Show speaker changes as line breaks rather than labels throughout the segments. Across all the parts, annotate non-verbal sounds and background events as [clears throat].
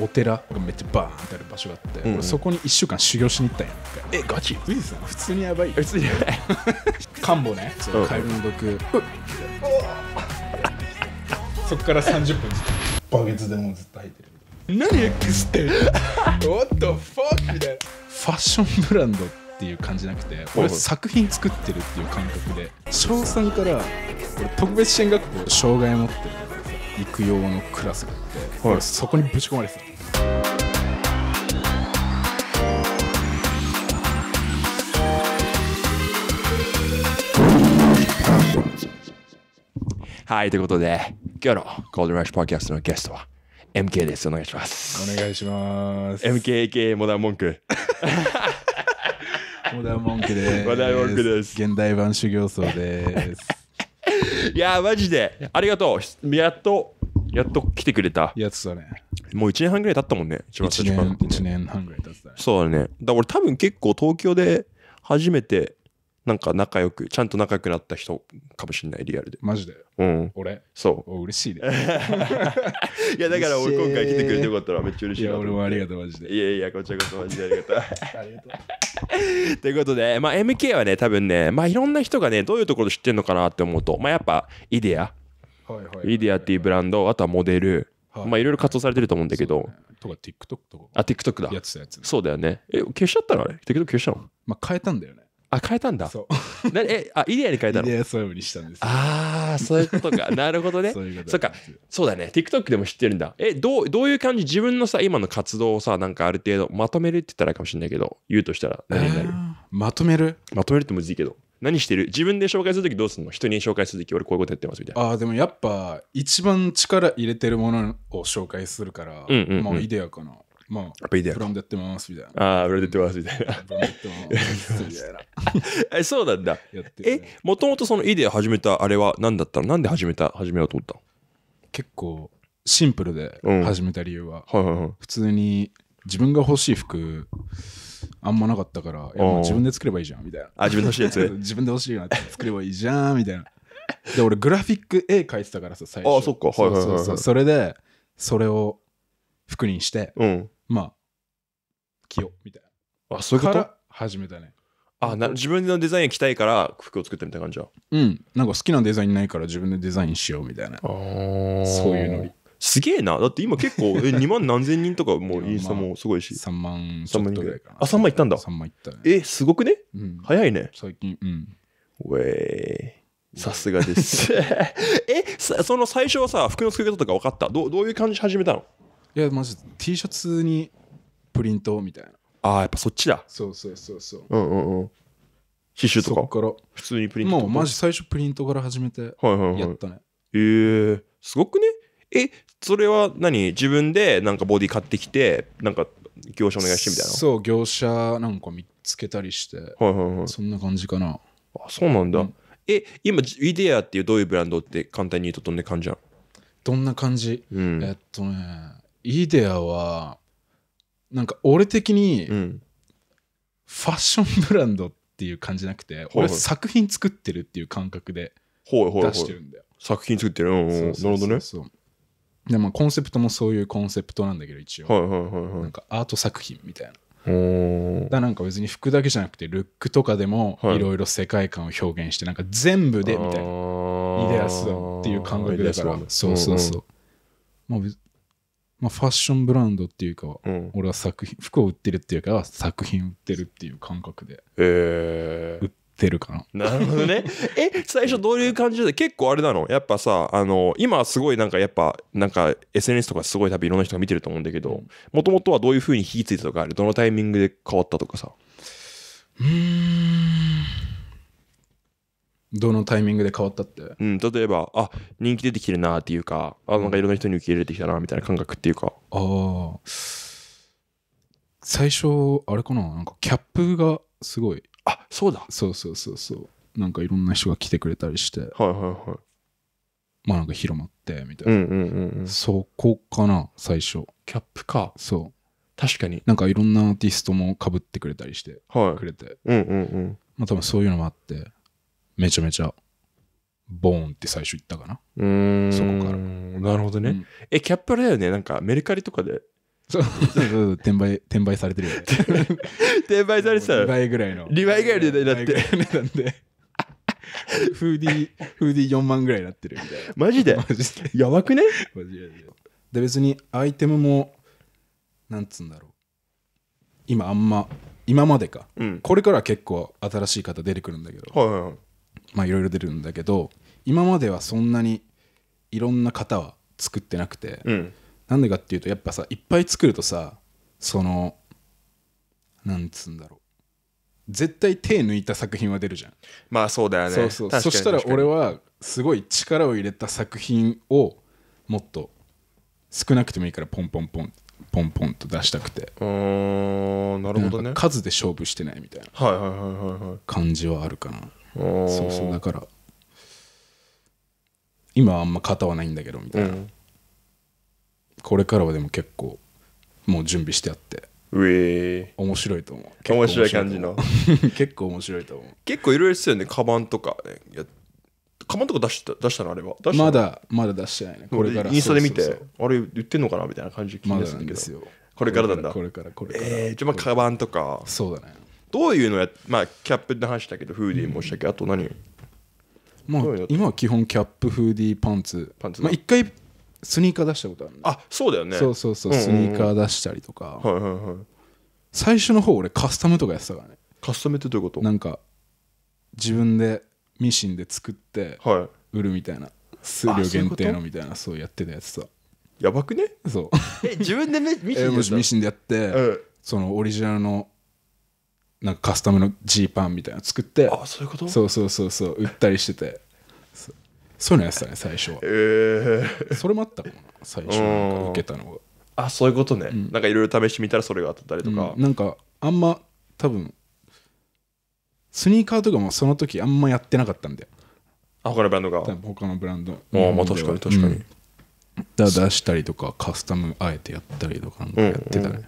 お寺がめっちゃバーンってある場所があって、うんそこに1週間修行しに行ったんやえガチいイすね普通にやばい普通にやばい看方ねそうカエの毒そっから30分ずっとバケツでもずっと入ってる何 X って What the fuck みたいなファッションブランドっていう感じなくて俺作品作ってるっていう感覚で小3から俺特別支援学校障害持ってる行く用のクラスがあって、そこにぶち込まれてた。
はい、ということで、今日のコールドラッシュパーキャストのゲストは MK です。お願いします。お願いします。MKK モダン文句。[laughs]
モダン文句です。モダン文句です。現代版修行僧で
す。いやマジでありがとうやっとやっと来てくれたやつだねもう1年半ぐらい経ったもんね一番最初から、1, 年半ぐらい経ったねそうだねだから俺多分結構東京で初めてなんか仲良く、ちゃんと仲良くなった人かもしれない、リアルで。マジでうん。俺そう。嬉しいね。[laughs] いや、だから俺今回来てくれてよかったらめっちゃ嬉しい。いや、俺もありがとう、マジで。いやいや、こちらこそマジでありがとう。ありがとう。ということで、まあ MK はね、多分ね、まあいろんな人がね、どういうところ知ってるのかなって思うと、まあやっぱ、イデア。イデアっていうブランド、あとはモデル。まあいろいろ活動されてると思うんだけど。とか TikTok とか。あ、TikTok だ。やつだやつ。そうだよね。え、消しちゃったのあれ ?TikTok 消したのまあ変えたんだよね。あ、変えたんだ。そう。なえ、あ、イデアに変えたのイデアにしたんですああ、そういうことか。[laughs] なるほどね。そういうことそっか。そうだね。TikTok でも知ってるんだ。え、どう、どういう感じ自分のさ、今の活動をさ、なんかある程度まとめるって言ったらかもしれないけど、言うとしたら何になる
まとめる
まとめるってむずいけど。何してる自分で紹介するときどうするの人に紹介するとき俺こういうことやってますみたい
な。ああ、でもやっぱ一番力入れてるものを紹介するから、うんうんうん、まあイデアかな。まあ、やっぱいいだブランドやってますみたいな。
ああ、ブランドやってますみたいな。ブランドやってますみたいな。[laughs] え、そうなんだ。え、もともとそのイデア始めたあれは何だったのなんで始めた始めようと思ったの
結構シンプルで始めた理由は、うんはいはいはい、普通に自分が欲しい服あんまなかったからいや自分で作ればいいじゃんみたいなあ自分で欲しいやつ [laughs] 自分で欲しいやつ作ればいいじゃんみたいなで俺グラフィック絵描いてたからさ最初あそっかはいはいはい、はい、それでそれを服にして、うん、まあ着ようみたいなあそういうこかとら
始めたねあな自分のデザイン着たいから服を作ったみたいな感じは
うんなんか好きなデザインないから自分でデ
ザインしようみたいなあそういうのすげえなだって今結構え2 [laughs] 万何千人とかもうインスタもすごいし3万ちょっとぐらいかなあ三万いったんだ三万いったねえすごくねうん早いね最近うんウェイさすがです [laughs] えさその最初はさ服の作り方とか分かったどうどういう感じ始めたのいやマジ
T シャツにプリントみたいな
あやっぱそっちだ
そうそうそうそう
うんうんうん刺繍とかから普通にプリントもうマジ
最初プリントから始めてはいはいはいやった
ね、えー、すごくねえそれは何自分でなんかボディ買ってきてなんか業者お願いしてみたいなそ
う業者なんか見つけたりして、はい
はいはいそんな感じかなあそうなんだ、うんえ今ィデアっていうどういうブランドって簡単に言うとどんな感じやん
どんな感じ、うんえっとねイデアはなんか俺的にファッションブランドっていう感じなくて、俺作品作ってるっていう感覚で出してるんだよ、
作品作ってるうなるほどね
でもコンセプトもそういうコンセプトなんだけど一応、
はいはいはいはい、なんか
アート作品みたい
な
だなんか別に服だけじゃなくてルックとかでもいろいろ世界観を表現してなんか全部でみたいなイデアスっていう感覚だからそうそうそう、まあ、まあ、ファッションブランドっていうか、うん、俺は作品服を売ってるっていうか作品売ってるっていう感覚で、
え売ってるかななるほどね [laughs] え最初どういう感じで結構あれなのやっぱさあの今すごいなんかやっぱなんか SNS とかすごい多分いろんな人が見てると思うんだけどもともとはどういうふうに火ついたとかあるどのタイミングで変わったとかさうんどのタイミングで変わったって。うん、例えば、あ人気出てきてるなっていうか、あなんかいろんな人に受け入れてきたなみたいな感覚っていうか。うん、ああ。
最初、あれかな、なんかキャップがすごい。あそうだ。そうそうそうそう。なんかいろんな人が来てくれたりして。はいはいはい。まあなんか広まってみたいな、うんうんうん、そこかな最初キャップかそう確かになんかいろんなアーティストもかぶってくれたりして、
はい、くれて、うんうんうん、
まあ多分そういうのもあってめちゃめちゃボーンって最初言ったか
なうんそこからなるほどね、うん、えキャップあれだよねなんかメルカリとかで
そうそうそう転売
転売されてるよね [laughs] 転売されてた2倍ぐらいの2倍ぐらいでだって値段で
フーディーフーディー4万ぐらいになってるみたいなマジでマジでやばくねマジでで別にアイテムもなんつうんだろう今あんま今までか、うん、これから結構新しい方出てくるんだけど、はいはいはい、まあいろいろ出るんだけど今まではそんなにいろんな型は作ってなくて、うん、なんでかっていうとやっぱさいっぱい作るとさそのなんつうんだろう絶対手抜いた作品は出るじゃんまあそうだよねそうそうそしたら俺はすごい力を入れた作品をもっと少なくてもいいからポンポンポンポンポンと出したくて
んなるほどね
数で勝負してないみたいな感じはあるかな、はいはいはいはい、はいそうそうだから今はあんま型はないんだけどみたいな、うん、これからはでも結構もう準備してあってうえ面白いと思う面白い感じ
の [laughs] 結構面白いと思う結構いろいろですよねカバンとか、ね、やカバンとか出した出したのあれはまだ
まだ出してないねこれからインスタで見て
あれ言ってんのかなみたいな感じ気になるんですけど、ま、これからなんだこれからこれからえー、じゃあまあカバンとかそうだねどういうのやまあキャップて話したけどフーディーもしたけ、あと何
まあどうう今は基本キャップフーディーパンツパンツまあ一回スニーカー出したことある
あそうだよねそうそうそう、うんうんスニーカー出し
たりとか、はいはいはい最初の方俺カスタムとかやってたからねカスタムってどういうことなんか自分でミシンで作っては売るみたいな数量限定のみたいなそうやってたやつさやばくねそう
え自分で目 [laughs] えーもし
ミシンでやって、うんそのオリジナルのなんかカスタムのジーパンみたいなの作ってあそういうことそうそうそうそう売ったりしててそういうのやってたね最
初は、えー、それもあったかもな最初なんか受けたのがあそういうことね、うん、なんかいろいろ試してみたらそれが当たったりとか、う
ん、なんかあんま多分スニーカーとかもその時あんまやってなかったんで
他のブランドが他のブランドああまあ確かに確かに、
うんだ出したりとかカスタムあえてやったりとかやってたね、うんう
ん、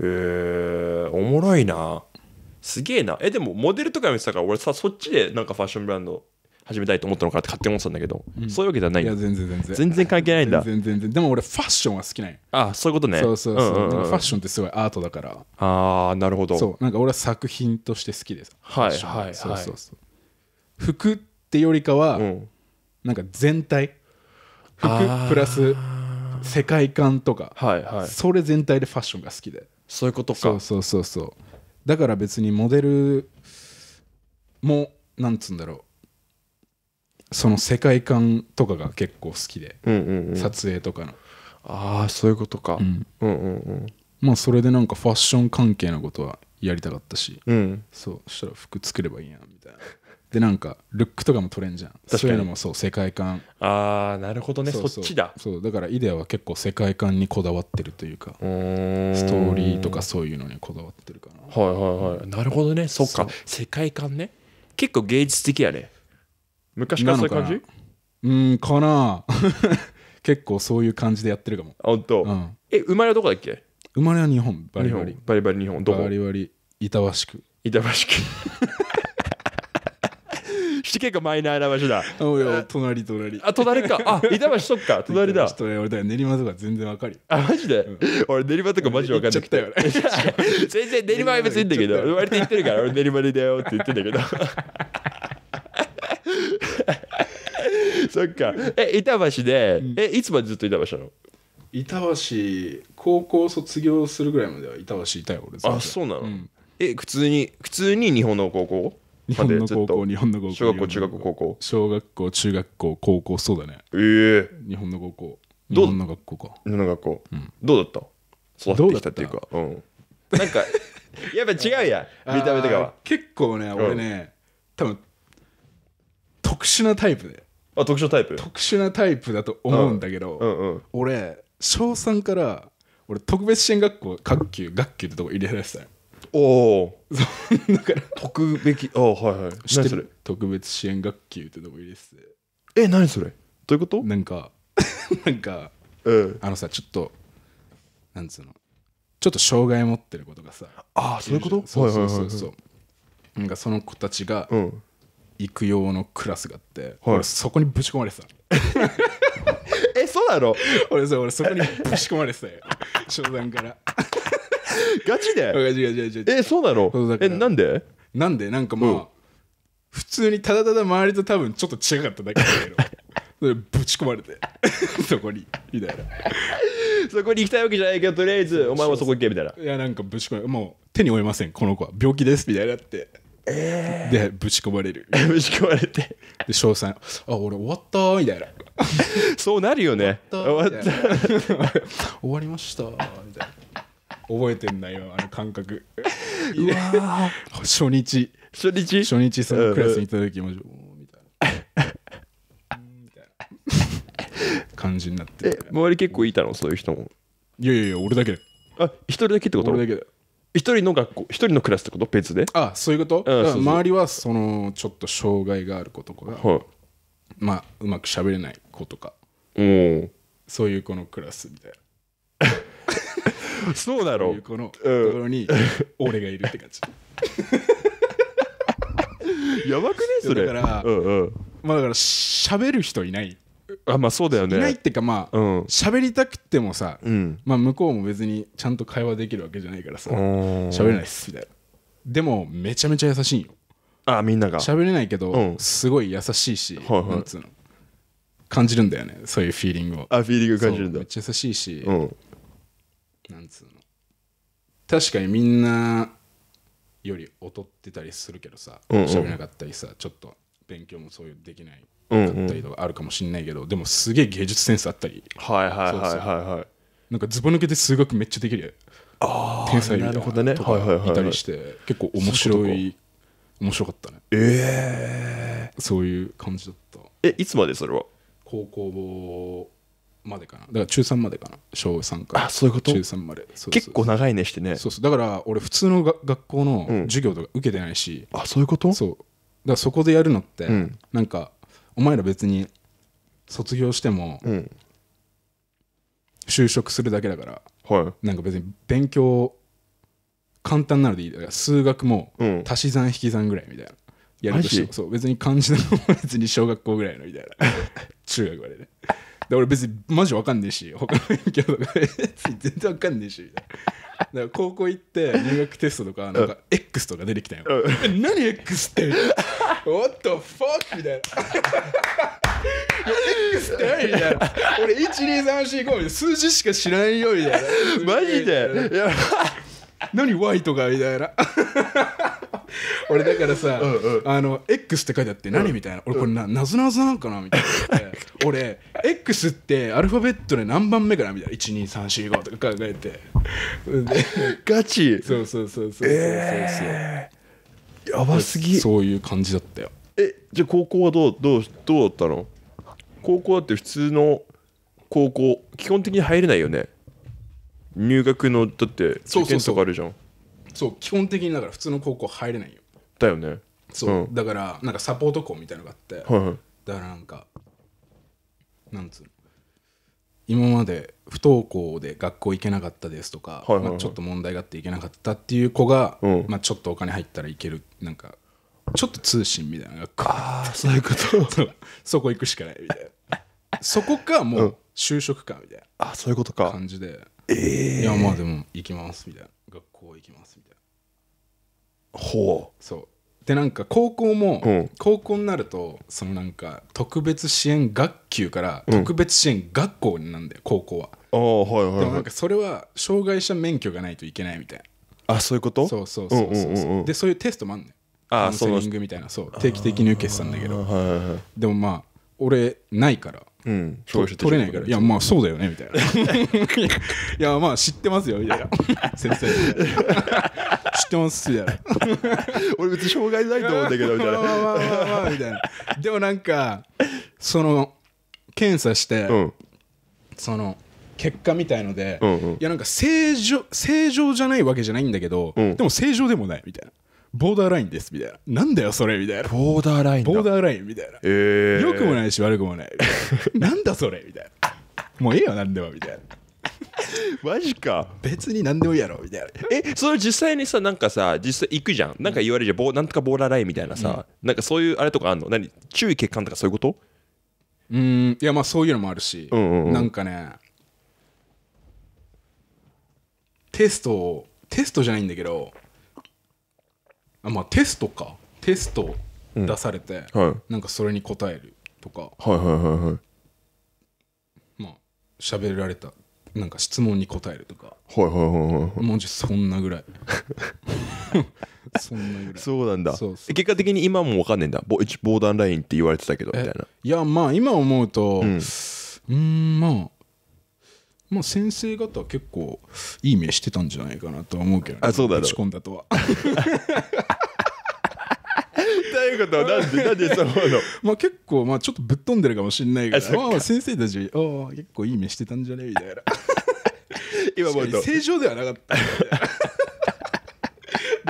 えー、おもろいなすげえな。え、でもモデルとか見てたから俺さ、そっちでなんかファッションブランド始めたいと思ったのかって勝手に思ってたんだけど、うん、そういうわけじゃないいや、全然全然。全然関係ないんだ。
全然全然。でも俺ファッションは好きなんや。
ああ、そういうことね。そうそうそう。うんうんうん、でもファッシ
ョンってすごいアートだから。
ああ、なるほど。そ
う。なんか俺は作品として好きです。はい、はい、そうそうそう。服ってよりかは、うん、なんか全体。服プラス世界観とか、はいはい、それ全体でファッションが好きで。そういうことか。そうそうそうそう。だから別にモデルもなんつうんだろうその世界観とかが結構好きで、うんうんうん、撮影とかのああそういうことか、うん、うんうんうんまあそれでなんかファッション関係のことはやりたかったし、うん、そうしたら服作ればいいやみたいなでなんかルックとかも取れんじゃんそういうのもそう世界観
ああなるほどねそっちだ
そうだからイデアは結構世界観にこだわってるというかスト
ーリーとかそういうのにこだわってるかなはいはいはいなるほどねそっか世界観ね結構芸術的やね昔からそういう感じう
んかな [laughs] 結構そういう感じでやってるかも本当、うん、
え生まれはどこだっけ
生まれは日本バリバリバリバリ日本どこバリバリ板橋区板橋区
結構マイナーな場所だ。およ、隣隣。あ、隣か。あ、板橋そっか、[laughs] 隣だ。
ちょっと俺だ練馬とか全然わかる
あ、マジで、俺練馬とかマジわかんない。[laughs] 全然練馬は別にいいんだけど、割と言ってるから、俺練馬でだよって言ってんだけど。そっか。え、板橋で、え、いつまでずっと板橋なの板橋、高校
卒業するぐらいまでは板橋いたよ、俺。あ、そ
うなの、え、普通に、普通に日本の高校日本の高校、日本の高校。小学校、中学校、高校。小学校、中学校、高校、そうだね。ええー、日本の高校。日本の学校か。日本の学校。うん、どうだった育ってきたっていうか。ううん。なんか、[laughs] やっぱ違うや、見た目とかは。結構
ね、俺ね、多分特殊なタイプで。あ、特殊タイプ特殊なタイプだと思うんだけど、うんうんうん、俺、小3から、俺、特別支援学校、学級、学級ってとこ入れられてたよ。おおだから特べきあはいはい何それ特別支援学級ってのもいいですえ何それどういうことなんかなんか、う [laughs] ん、あのさちょっとなんつうのちょっと障害持ってることがさああそういうことそうそうそうそう、はいはい、なんかその子たちが行く用のクラスがあって、うん、そこにぶち込まれてた [laughs] えそうなの [laughs] 俺さ俺そこにぶち込まれてたよ商談から [laughs] ガチで [laughs] ガチガチガチえそうなのえなんでなんでなんかまあ、うん、普通にただただ周りと多分ちょっと違かっただけだけど [laughs] それ
ぶち込まれて
そこにみたいな
そこに行きたいわけじゃないけどとりあえずお前はそこ行けみたいな
いやなんかぶち込まれもう手に負えませんこの子は病気ですみたいになってえー、でぶち込まれるぶち込まれてで翔さん「あ俺終わった」みたいなそうなるよね終わった終わりましたみたいな覚えてんだよあの感覚うわ初日初日初日そのクラスに行た時も、うん、みたいな
みたいな感じになって周り結構いたのそういう人もいやいやいや俺だけあ一人だけってこと俺だけ一人の学校一人のクラスってこと別であそういうこと、うん、周
りはそのちょっと障害がある子とか、はい、まあうまく喋れない子とかそういう子のクラスみたいな [laughs] [laughs] そうだろうこのところに俺がいるって感じ [laughs] やばくねそれだから、うんうん、まあだから喋る人いないあまあそうだよねいないっていうかまあ喋、うん、りたくてもさ、うん、まあ向こうも別にちゃんと会話できるわけじゃないからさ喋れないっすみたいなでもめちゃめちゃ優しいよ
あみんなが喋れないけど、うん、すごい優しいし、はいはい、なんつうの
感じるんだよねそういうフィーリングをあフィーリング感じるんだめっちゃ優しいし、うん、なんつうの確かにみんなより劣ってたりするけどさうんうん喋、ゃなかったりさちょっと勉強もそういうできないうかったりとかあるかもしんないけど、でもすげえ芸術センスあったりはいはいはいはいはいなんかズボ抜けて数学めっちゃできるあー天才みたいななるほどねとはいはいはいはいたりして、結構面白い面白かったねえそういう感じだった
えいつまでそれは高校までかな
だから中3までかな小3からあそういうこと中3まで結構長いねしてねそうそうだから俺普通のが学校の授業とか受けてないし、うん、あそういうことそうだからそこでやるのって、うん、なんかお前ら別に卒業しても、就職するだけだから、はい、なんか別に勉強簡単なのでいいだから数学も足し算引き算ぐらいみたいな、
やるとしてそ
う別に漢字でも別に小学校ぐらいのみたいな [laughs] 中学までねで俺別にマジわかんねえし他の勉強とか [laughs] 全然わかんねえしみたいなだから高校行って入学テストとかなんか X とか出てきたよ、何 X って What the fuck みたいな X って何みたいな俺12345みたいな数字しか知らんよみたいなマジでいや何ワイとかみたいな [laughs] 俺だからさ、うんうん、あの X って書いてあって何、みたいな俺これな、なぞなぞなんかなみたいな [laughs] 俺 X ってアルファベットで何番目かなみたいな12345とか考えて
[laughs] ガチそうそうそうそうそうそうそう、えー、やばすぎそういう感じだったよえじゃあ高校はどうどうどうだったの高校だって普通の高校基本的に入れないよね入学のだって受験とかあるじゃん
そう基本的にだから普通の高校入れないよ
だよねそう、うん、
だからなんかサポート校みたいなのがあっ
て、はいはい、
だからなんかなんつうの今まで不登校で学校行けなかったですとか、はいはいはい、まあ、ちょっと問題があって行けなかったっていう子が、うん、まあ、ちょっとお金入ったらいけるなんかちょっと通信みたいな学校ああそういうこと [laughs] そこ行くしかないみたいなそこかもう、うん就職かみたいな
あそういうことか感
じでええー、いやまあでも行きますみたいな学校行きますみたいなほうそうでなんか高校も、うん、高校になるとそのなんか特別支援学級から特別支援学校になんだよ、うん、高校はああはいはい、はい、でもなんかそれは障害者免許がないといけないみたいなあそういうことそうそうそうそう,、うん、でそういうテストもあんねんカウンセリングみたいなそう定期的に受けてたんだけど、はいはい、でもまあ俺ないからうん、取れないから「いやまあそうだよね」みたいな「[laughs] いやまあ知ってますよ」みたいな「[laughs] 先生」知ってます」みたいな「俺別に障害ないと思うんだけど」みたいな「まあまあまあまあ」みたいなでもなんかその検査して、その結果みたいので、いやなんか正常正常じゃないわけじゃないんだけど、でも正常でもないみたいな。ボーダーラインですみたいななんだよそれみたいなボーダーラインだボーダーラインみたいな、えー、よくもないし悪くもないなんだそれみたいなもういいよなんでもみたいな [laughs] マジか別に何でもいいやろみた
いなえそれ実際にさなんかさ実際行くじゃんなんか言われるじゃん、うん、なんとかボーダーラインみたいなさ、うん、なんかそういうあれとかあんの何注意欠陥とかそういうことうんいやまあそういうのもあるし、うんうんうん、なんか
ねテストテストじゃないんだけどあまあテストかテスト出されて、うんはい、なんかそれに答えるとか
はいはいはいは
いまあ喋られたなんか質問に答えると
かはいはいはいはいマジそんなぐらい
[laughs] そんなぐらいそうなんだ結果
的に今も分かんないんだボーダーラインって言われてたけどみたいないやまあ今思うとう
んまあまあ先生方は結構いい目してたんじゃないかなとは思うけど、ね、あそうだろう打ち込んだとは [laughs] いうことなんでなんでそうの [laughs] まあ結構まあちょっとぶっ飛んでるかもしれないけどまあ先生たちああ結構いい目してたんじゃねみたいな [laughs] 今もう正常ではなかったた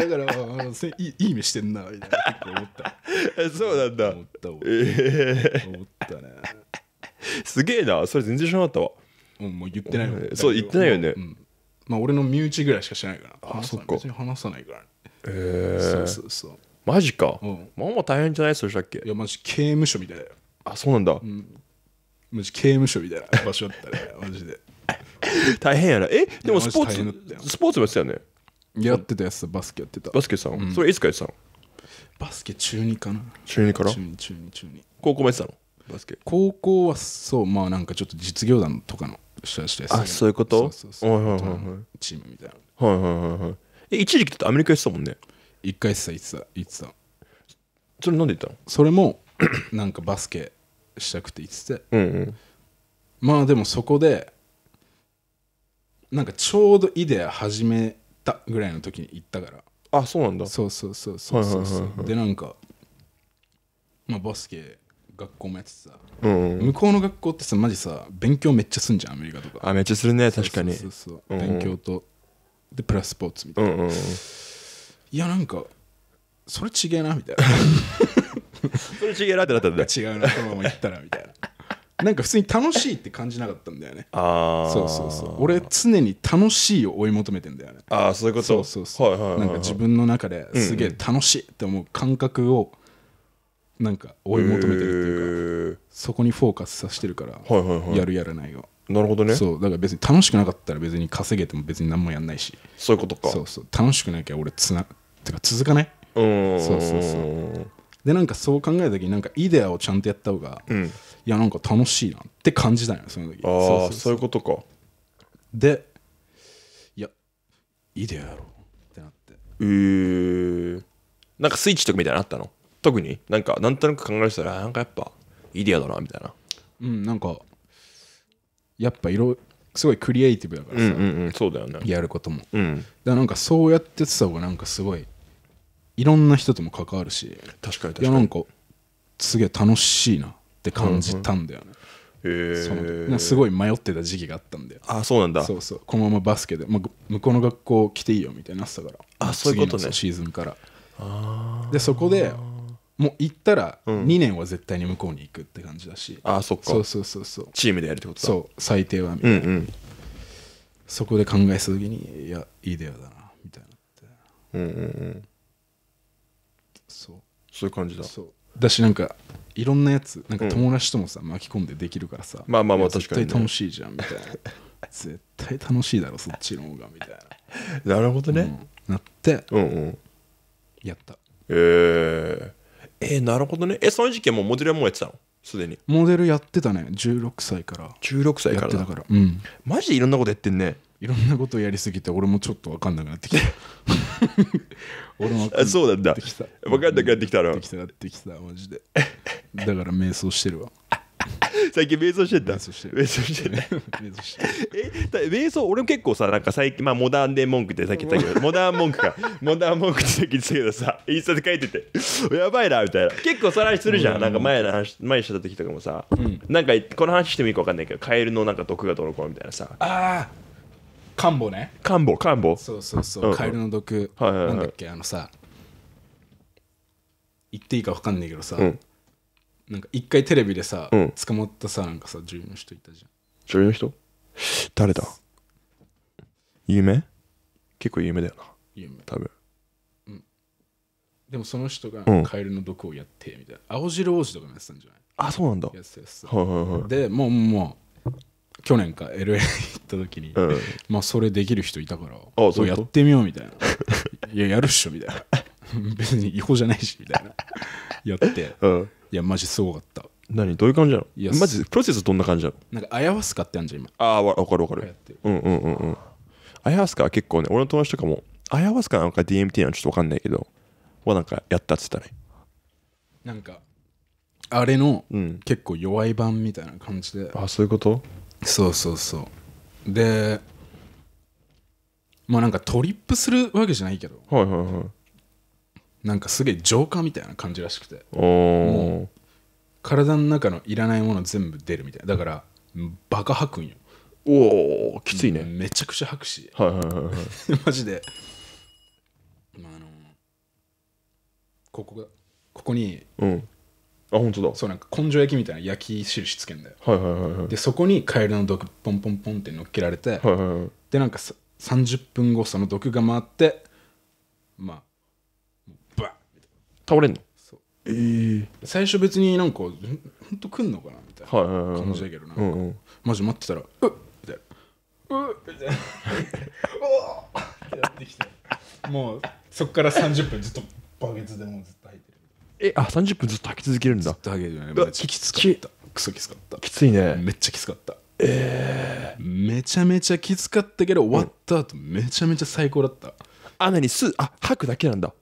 [laughs] だからまあせいいい目してんなみたいな
結構思ったそうなんだ思った思っえた思ったねすげえなそれ全然知らなかったわうん、もう言ってないもんそう言ってないよねうんまあ俺の
身内ぐらいしかしないからあ話そっか話さないからね、
えそうそうそうマジか、うん、
まあまあ大変じゃないそしたっけいやマジ刑務所みたいだよあそうなんだ、うん、
マジ刑務所みたいな場所だったね [laughs] マジで大変やなえでもスポーツスポーツもやってたよねやってたやつバスケやってたバスケさん、うん、それいつかやってたの
バスケ中2かな中2から中2中2中2高校もやってたのバスケ高校はそうまあなんかちょっと実業団とかの人たちです、ね、あそういうことそうそうそう、はいはいはい、チームみたいなはいはいはいはい一時期ってアメリカやってたもんね一回言ってた言ってたそれなんで言ったのそれも [clears throat] なんかバスケしたくて言ってて、うんうん、まあでもそこでなんかちょうどイデア始めたぐらいの時に行ったからあそうなんだそうそうそうそうそうでなんかまあバスケ学校もやっててさ、うんうん向こうの学校ってさマジさ勉強めっちゃすんじゃんアメリカとかあめっちゃするね確かにそうそうそうそううんうん勉強と
でプラススポーツみたいな、うんうんうん
いやなんかそれちげえなみたいな
[laughs] それちげえなってなったんだ違うなこのまま言ったらみたい
ななんか普通に楽しいって感じなかったんだよねああそうそうそう俺常に楽しいを追い求
めてんだよねああそういうことそうそうそう、はいはいはいはい、なんか自分の中ですげえ
楽しいって思う感覚をなんか追い求めてるっていうか、そこにフォーカスさせてるから、
はいはいはい、やるやらないを
なるほどねそうだから別に楽しくなかったら別に稼げても別に何もやんないしそういうことかそうそう楽しくなきゃ俺つなてか続かないそうそうそうでなんかそう考えた時になんかイデアをちゃんとやった方が、うん、いやなんか楽しいなって感じたよその時ああそういうことかでいやイデアやろって
なってえー、なんかスイッチとかみたいなのあったの特になんかなんとなく考えたらなんかやっぱイデアだなみたいな
うんなんかやっぱ色すごいクリエイティブだからさ、うんうんうん、そうだよねやることも、うん、だからなんかそうやってた方がなんかすごいいろんな人とも関わるし確かに確かにいやなんかすげえ楽しいなって感じたんだよね、うんうん、すごい迷ってた時期があったんであそうなんだそうそうこのままバスケで、まあ、向こうの学校来ていいよみたいになってたからあそういうことねシーズンからでそこでもう行ったら2年は絶対に向こうに行くって感じだし、うん、あそっかそうそうそうそうチームでやるってことだそう最低はみたいな、うんうん、そこで考えた時にいやいいデアだなみたいなってうんうんうんそうそういう感じだそうだしなんかいろんなやつなんか友達ともさ、巻き込んでできるからさまあまあまあ確かにね絶対楽しいじゃんみたいな [laughs] 絶対楽しいだろそっちの方がみたい
ななるほどねうんなってうんうんやったえー、えーなるほどねえその時期はもモデルはもうやってたのすでに
モデルやってたね16
歳から16歳やっからてたからうんマジでいろんなことやってんねいろんなことやりすぎて俺もちょっと分かんなくなってきた [laughs] 俺もあそうなんだ分かんなくなってきたのなってきたなってきたマジでだから瞑想してるわ最近瞑想してた瞑想して瞑想してね瞑想して [laughs] え瞑想俺も結構さなんか最近まあモダンで文句ってさっき言ったけど [laughs] モダン文句かモダン文句ってさっき言ったけどさインスタで書いててやばいなみたいな結構さらしするじゃんなんか前の話前した時とかもさ、うん、なんかこの話してもいいか分かんないけどカエルのなんか毒がどうのこうみたいなさああカンボねカンボカンボそうそうそう、うんカエルの毒、はいはいはいなんだっけあのさ
言っていいか分かんないけどさ、うんなんか一回テレビでさ、うん捕まったさなんかさ女優の人いたじゃん
女優の人誰だ夢結構夢だよな夢多分
でもその人がカエルの毒をやってみたいな、青白王子とかもやってたんじゃない
あそうなんだややはいはいはいでも
うも去年か LA 行った時に、うんまあそれできる人いたからあそうやってみようみたいないややるっしょみたいな [laughs] 別に違法じゃないしみたいなやって
うんいやマジすごかった何どういう感じなのいやマジプロセスどんな感じなの
なんかあやわすかってあるじゃん今
ああわわかるわかるうんうんうんうんあやわすかは結構ね俺の友達とかもあやわすかなんか DMT なのちょっとわかんないけどはなんかやったっつったね
なんかあれの、うん結構弱い版みたいな感じであそういうことそうそうそうでまあなんかトリップするわけじゃないけど、はいはいはいなんかすげえ浄化みたいな感じらしくてお体の中のいらないもの全部出るみたいなだからバカ吐くんよおおきついねめちゃくちゃ吐くし、はいはいはいはい [laughs] マジで、まあ、あのここがここ
にうん
あ本当だそうなんか根性焼きみたいな焼き印つけんだよ、はいはいはいはい、でそこにカエルの毒ポンポンポンって乗っけられて、はいはいはい、でなんかさ30分後その毒が回ってまあバッ倒れんのそうええー、最初別になんかほんと来んのかな
みたいな感じだけ
どなんか、うんうん、マジ待ってたら「うっ!」みたいな「うっ!」みたいな「[laughs] おお!」ってやってきてもうそっから30分ずっとバケツでもずっと入って。
えあ30分ずっと吐き続けるんだずっとけるきつかったクソきつかったきついね
めっちゃきつかったえー、めちゃめちゃきつかったけど終わった後めちゃめちゃ最高だった、雨にすあ吐くだけなんだ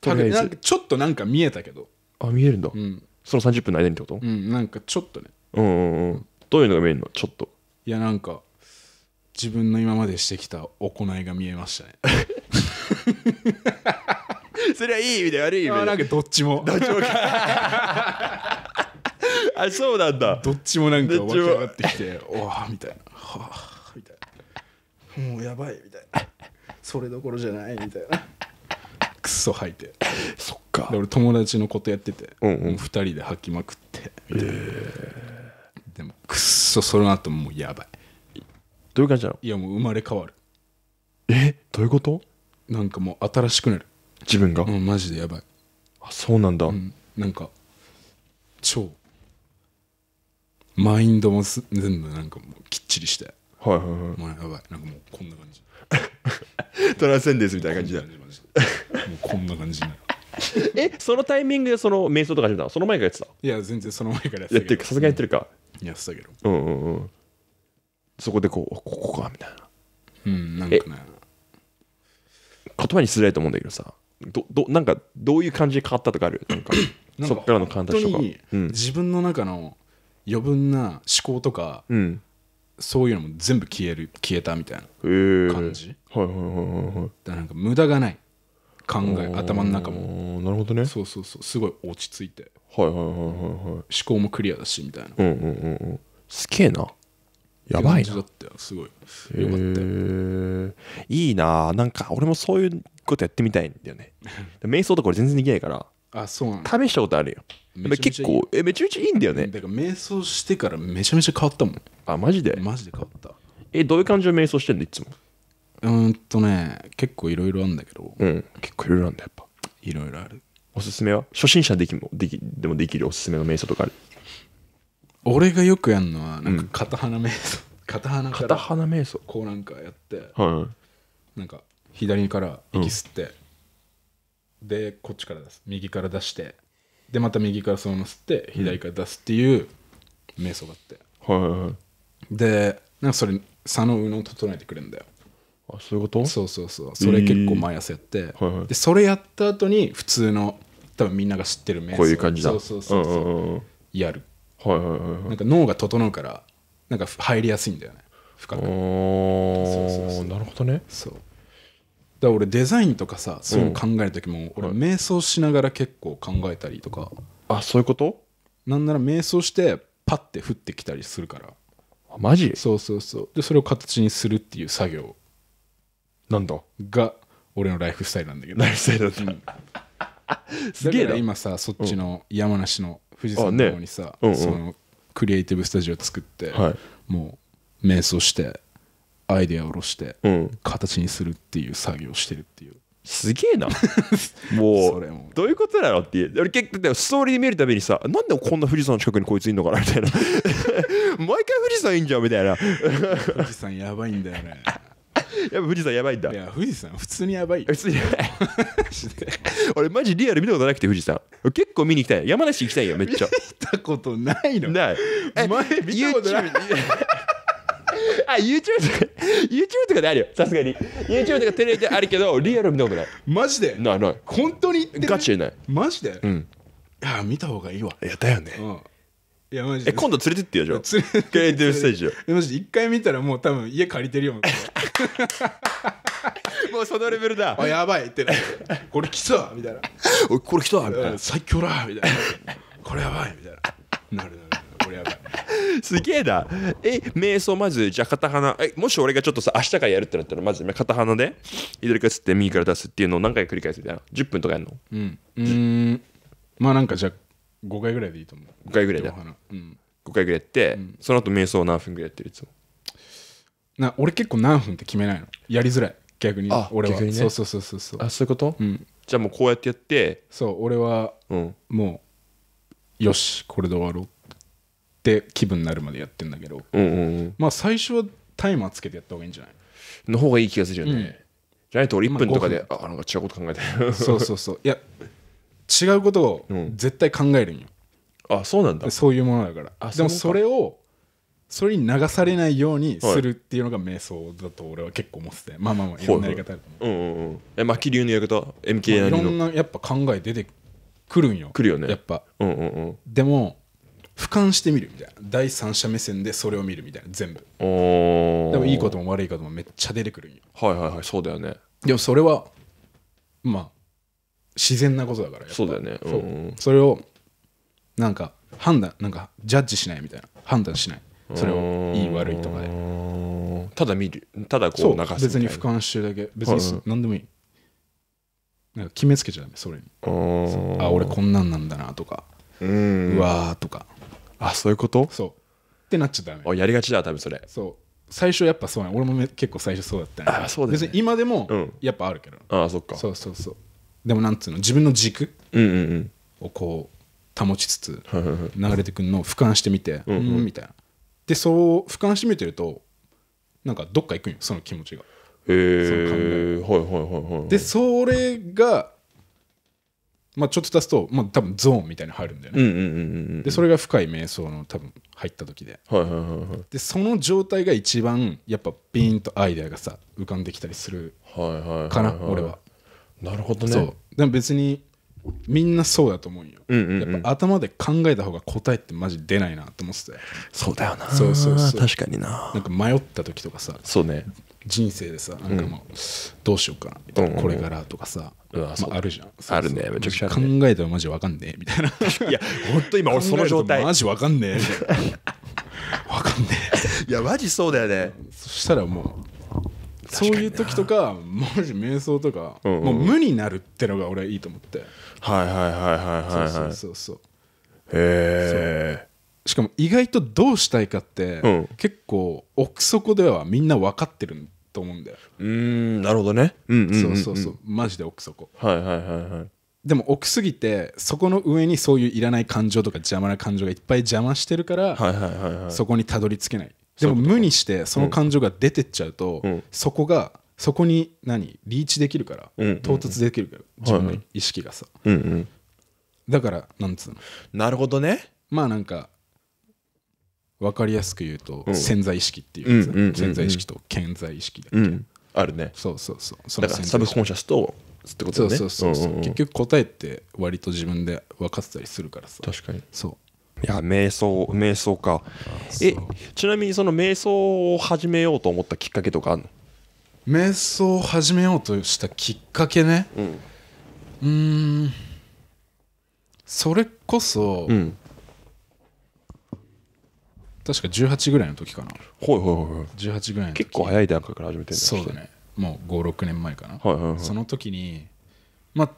とりあえなんかちょっとなんか見えたけど
あ見えるんだ、うん、その30分の間にってことう
ん、なんかちょっとね
うんうんうんどういうのが見えるのちょっと
いやなんか自分の今までしてきた行いが見えましたね [laughs] [laughs] それはいい意味で悪い意味でなんかどっちもどっちもあそうなんだどっちもなんか湧き上がってきておおみたいなはあみたいなもうやばいみたいなそれどころじゃないみたいなくそ吐いてそっかで俺友達のことやってて、うんうん、2人で吐きまくってでもくソそその後もうやばいどういう感じなのいやもう生まれ変わるえどういうことなんかもう新しくなる自分が、うんマジでやばい、あそうなんだ、うん、なんか超マインドもす全部なんかもうきっちりしてはいはいはもうやばいなんかもうこんな感
じ [laughs] トランセンデスみたいな感じだでもう
こんな感じになる
[laughs] えそのタイミングでその瞑想とかしてたのその前からやってた
いや全然その前からやってやっ
てるかさすがにやってるかやってたけどうんうんうんそこでこうここかみたいなうんなんかね言葉にすらいと思うんだけどさどどなんかどういう感じで変わったとかあるなんかそっ [coughs] からの感覚とか自
分の中の余分な思考とか、うん、そういうのも全部消える消えたみたいな
感じ、えー、はいは
いはいはいだなんか無駄がない考え頭の中もなるほどねそうそうそうすごい落ち着いてはいはいはいはい、はい、思考もクリアだしみたいな
すげえなやばいな
すごいよかっ
た、いいななんか俺もそういうことやってみたいんだよね瞑想とか全然できないからあそうなん試したことあるよめちゃめちゃ結構えめちゃめちゃいいんだよねだから瞑想してからめちゃめちゃ変わったもんあマジでマジで変わったえどういう感じで瞑想してんのいつもうんとね結構いろいろあるんだけど、うん、結構いろいろあるんだやっぱいろいろあるおすすめは初心者できもできでもできるおすすめの瞑想とかある俺がよくやるのはなんか
片鼻瞑想、うん、片鼻から片鼻瞑想こうなんかやっ
て、はい、なん
か左から息吸って、うん、でこっちから出す右から出してでまた右からそのまま吸って左から出すっていう瞑想があって、はいはいはいでなんかそれ佐のうの整えてくれるんだよあそういうことそうそうそうそれ結構毎朝やって、はいはい、でそれやった後に普通の多分みんなが知ってる瞑想こういう感じだそうそうそううんうん、やる、はいはいはいはい、なんか脳が整うからなんか入りやすいんだよね深くああなるほどねそうだ俺デザインとかさそういうの考える時も俺瞑想しながら結構考えたりとか、あそういうことなんなら瞑想してパッて降ってきたりするからあマジそうそうそうでそれを形にするっていう作業なんだが俺のライフスタイルなんだけどライフスタイルだった、[laughs] すげえな今さそっちの山梨の富士山の方にさ、そのクリエイティブスタジオ作って、もう瞑想してアイデアを下ろして形にするって
いう作業をしてるっていう。すげえな [laughs] もうどういうことなのって俺結構ストーリー見るたびにさなんでこんな富士山の近くにこいついんのかなみたいな [laughs] 毎回富士山いいんじゃんみたいな富士山やばいんだよね [laughs] やっぱ富士山やばいんだいや富士山普通にやばい普通にやばい俺マジリアル見たことなくて富士山結構見に行きたい山梨行きたいよめっちゃ見たことないのない前見たことないあ YouTube とか YouTube とかであるよさすがに YouTube とかテレビであるけどリアル見たことないマジでないない本当に言ってるガチでないマジでうんいや見た方がいいわいやだよね、うんいやマジでえ今度連れてってよじゃあ [laughs] 連れてクリエイティブステージよ。
えマジで一回見たらもう多分家借りてるよも [laughs] もうそのレベル
だあやばいってなって [laughs] これ来たみたいなおいこれ来たみたいな最強だみたいな
これやばいみたいななるな
る俺やばいすげえなえ瞑想まずじゃあ片鼻えもし俺がちょっとさ明日からやるってなったらまず片鼻で左から吸って右から出すっていうのを何回繰り返すみたいな10分とかやるの
うんうんまあなんかじゃあ5回ぐらいでいいと思
う5回ぐらいだ、うん、5回ぐらいやって、うん、その後瞑想何分ぐらいやってるいつも
な俺結構何分って決めないのやりづらい逆に俺は、逆ね、そうそうそうそうそうあそういうこと、うん、
じゃあもうこうやってやってそう俺は、うん、
もうよしこれで終わろうって気分になるまでやってんだけ
ど、うんうんうん
まあ最初はタイマーつけてやった方がいいんじゃない
の方がいい気がするよね、うんじゃないと俺1分とかで、あなんか違うこと考えてるそうそうそう
いや違うことを絶対考えるんよ、あそうなんだそういうものだからあでもそれをそれに流されないようにするっていうのが瞑想だと俺は結構思っててまあまあまあいろんなやり方あ
ると思うんうんうんえマ流のやり方 MK なりまあいろん
なやっぱ考え出てくるんよくるよねやっぱうんうんうんでも俯瞰してみるみたいな第三者目線でそれを見るみたいな全部でもいいことも悪いこともめっちゃ出てくるんはいはいはいそうだよねでもそれはまあ自然なことだからそうだよね、うん、それをなんか判断なんかジャッジしないみたいな判断しないそれをいい悪いとか
でただ見るただこう流す別に俯
瞰してるだけ別に何でもいい、なんか決めつけちゃダメそれにあ俺こんなんなんだなとかうわーとかあそういうことそうってなっちゃダメあやりがちだ多分それそう最初やっぱそうね俺もめ結構最初そうだったねあそうだね別に今でもうんやっぱあるけど、あそっかそうそうそうでもなんつうの自分の軸うんうんをこう保ちつつはいはい流れてくんのを俯瞰してみてうん、うんみたいなでそう俯瞰してみてるとなんかどっか行くんよその気持ちがへ
えはいはいはいはいで
それがまあ、ちょっと足すと、まあ、多分ゾーンみたいに入るんだよ
ね。
でそれが深い瞑想の多分入った時で,、でその状態が一番やっぱビーンとアイデアがさ浮かんできたりするかな、俺は。なるほどね。そうでも別にみんなそうだと思うよ、頭で考えた方が答えってマジ出ないなと思っててそうだよなそうそうそう確かにななんか迷った時とかさそうね人生でさなんかもう、どうしようかなみたいな、うんこれからとかさ、うわまあ、あるじゃんあるねめちゃくちゃね考えたらマジわかんねえみたいな [laughs]
いや本当今俺その状態マジわかんねえ
わかんねえいやマジそうだよねそしたらもうそういう時とかマジ瞑想とか、んうんもう無になるってのが俺はいいと思って、
はいはいはいはいはいはいそうそうそ
うそうへえしかも意外とどうしたいかって、うん、結構奥底ではみんな分かってると思うんだよ
うんなるほどね、うんうん、そうそうそう
マジで奥底
はいはいはいはい
でも奥すぎてそこの上にそういういらない感情とか邪魔な感情がいっぱい邪魔してるから、はいはいはいはい、そこにたどり着けないでも無にしてその感情が出てっちゃうと、うん、そこがそこに何リーチできるから、唐突うんうん、到達できるから自分の意識がさ、はいはい、だからなんつうのなるほどねまあなんか分かりやすく言うと、潜在意識っていう潜在意識と健在意識だっけ、うんあるねそうそうそうそだからサブコンシャスとってことだよねそうそうそうそう、結局答えって割と自分で分
かってたりするからさ確かにそういや瞑想瞑想かえちなみにその瞑想を始めようと思ったきっかけとかあるの
瞑想を始めようとしたきっかけねうんーんそれこそ、うん確か18ぐらいの
時かなほいほいほい18ぐらいの時結構早い段階から始めてるそうだね
もう56年前かな、はいはいはい、その時にまあ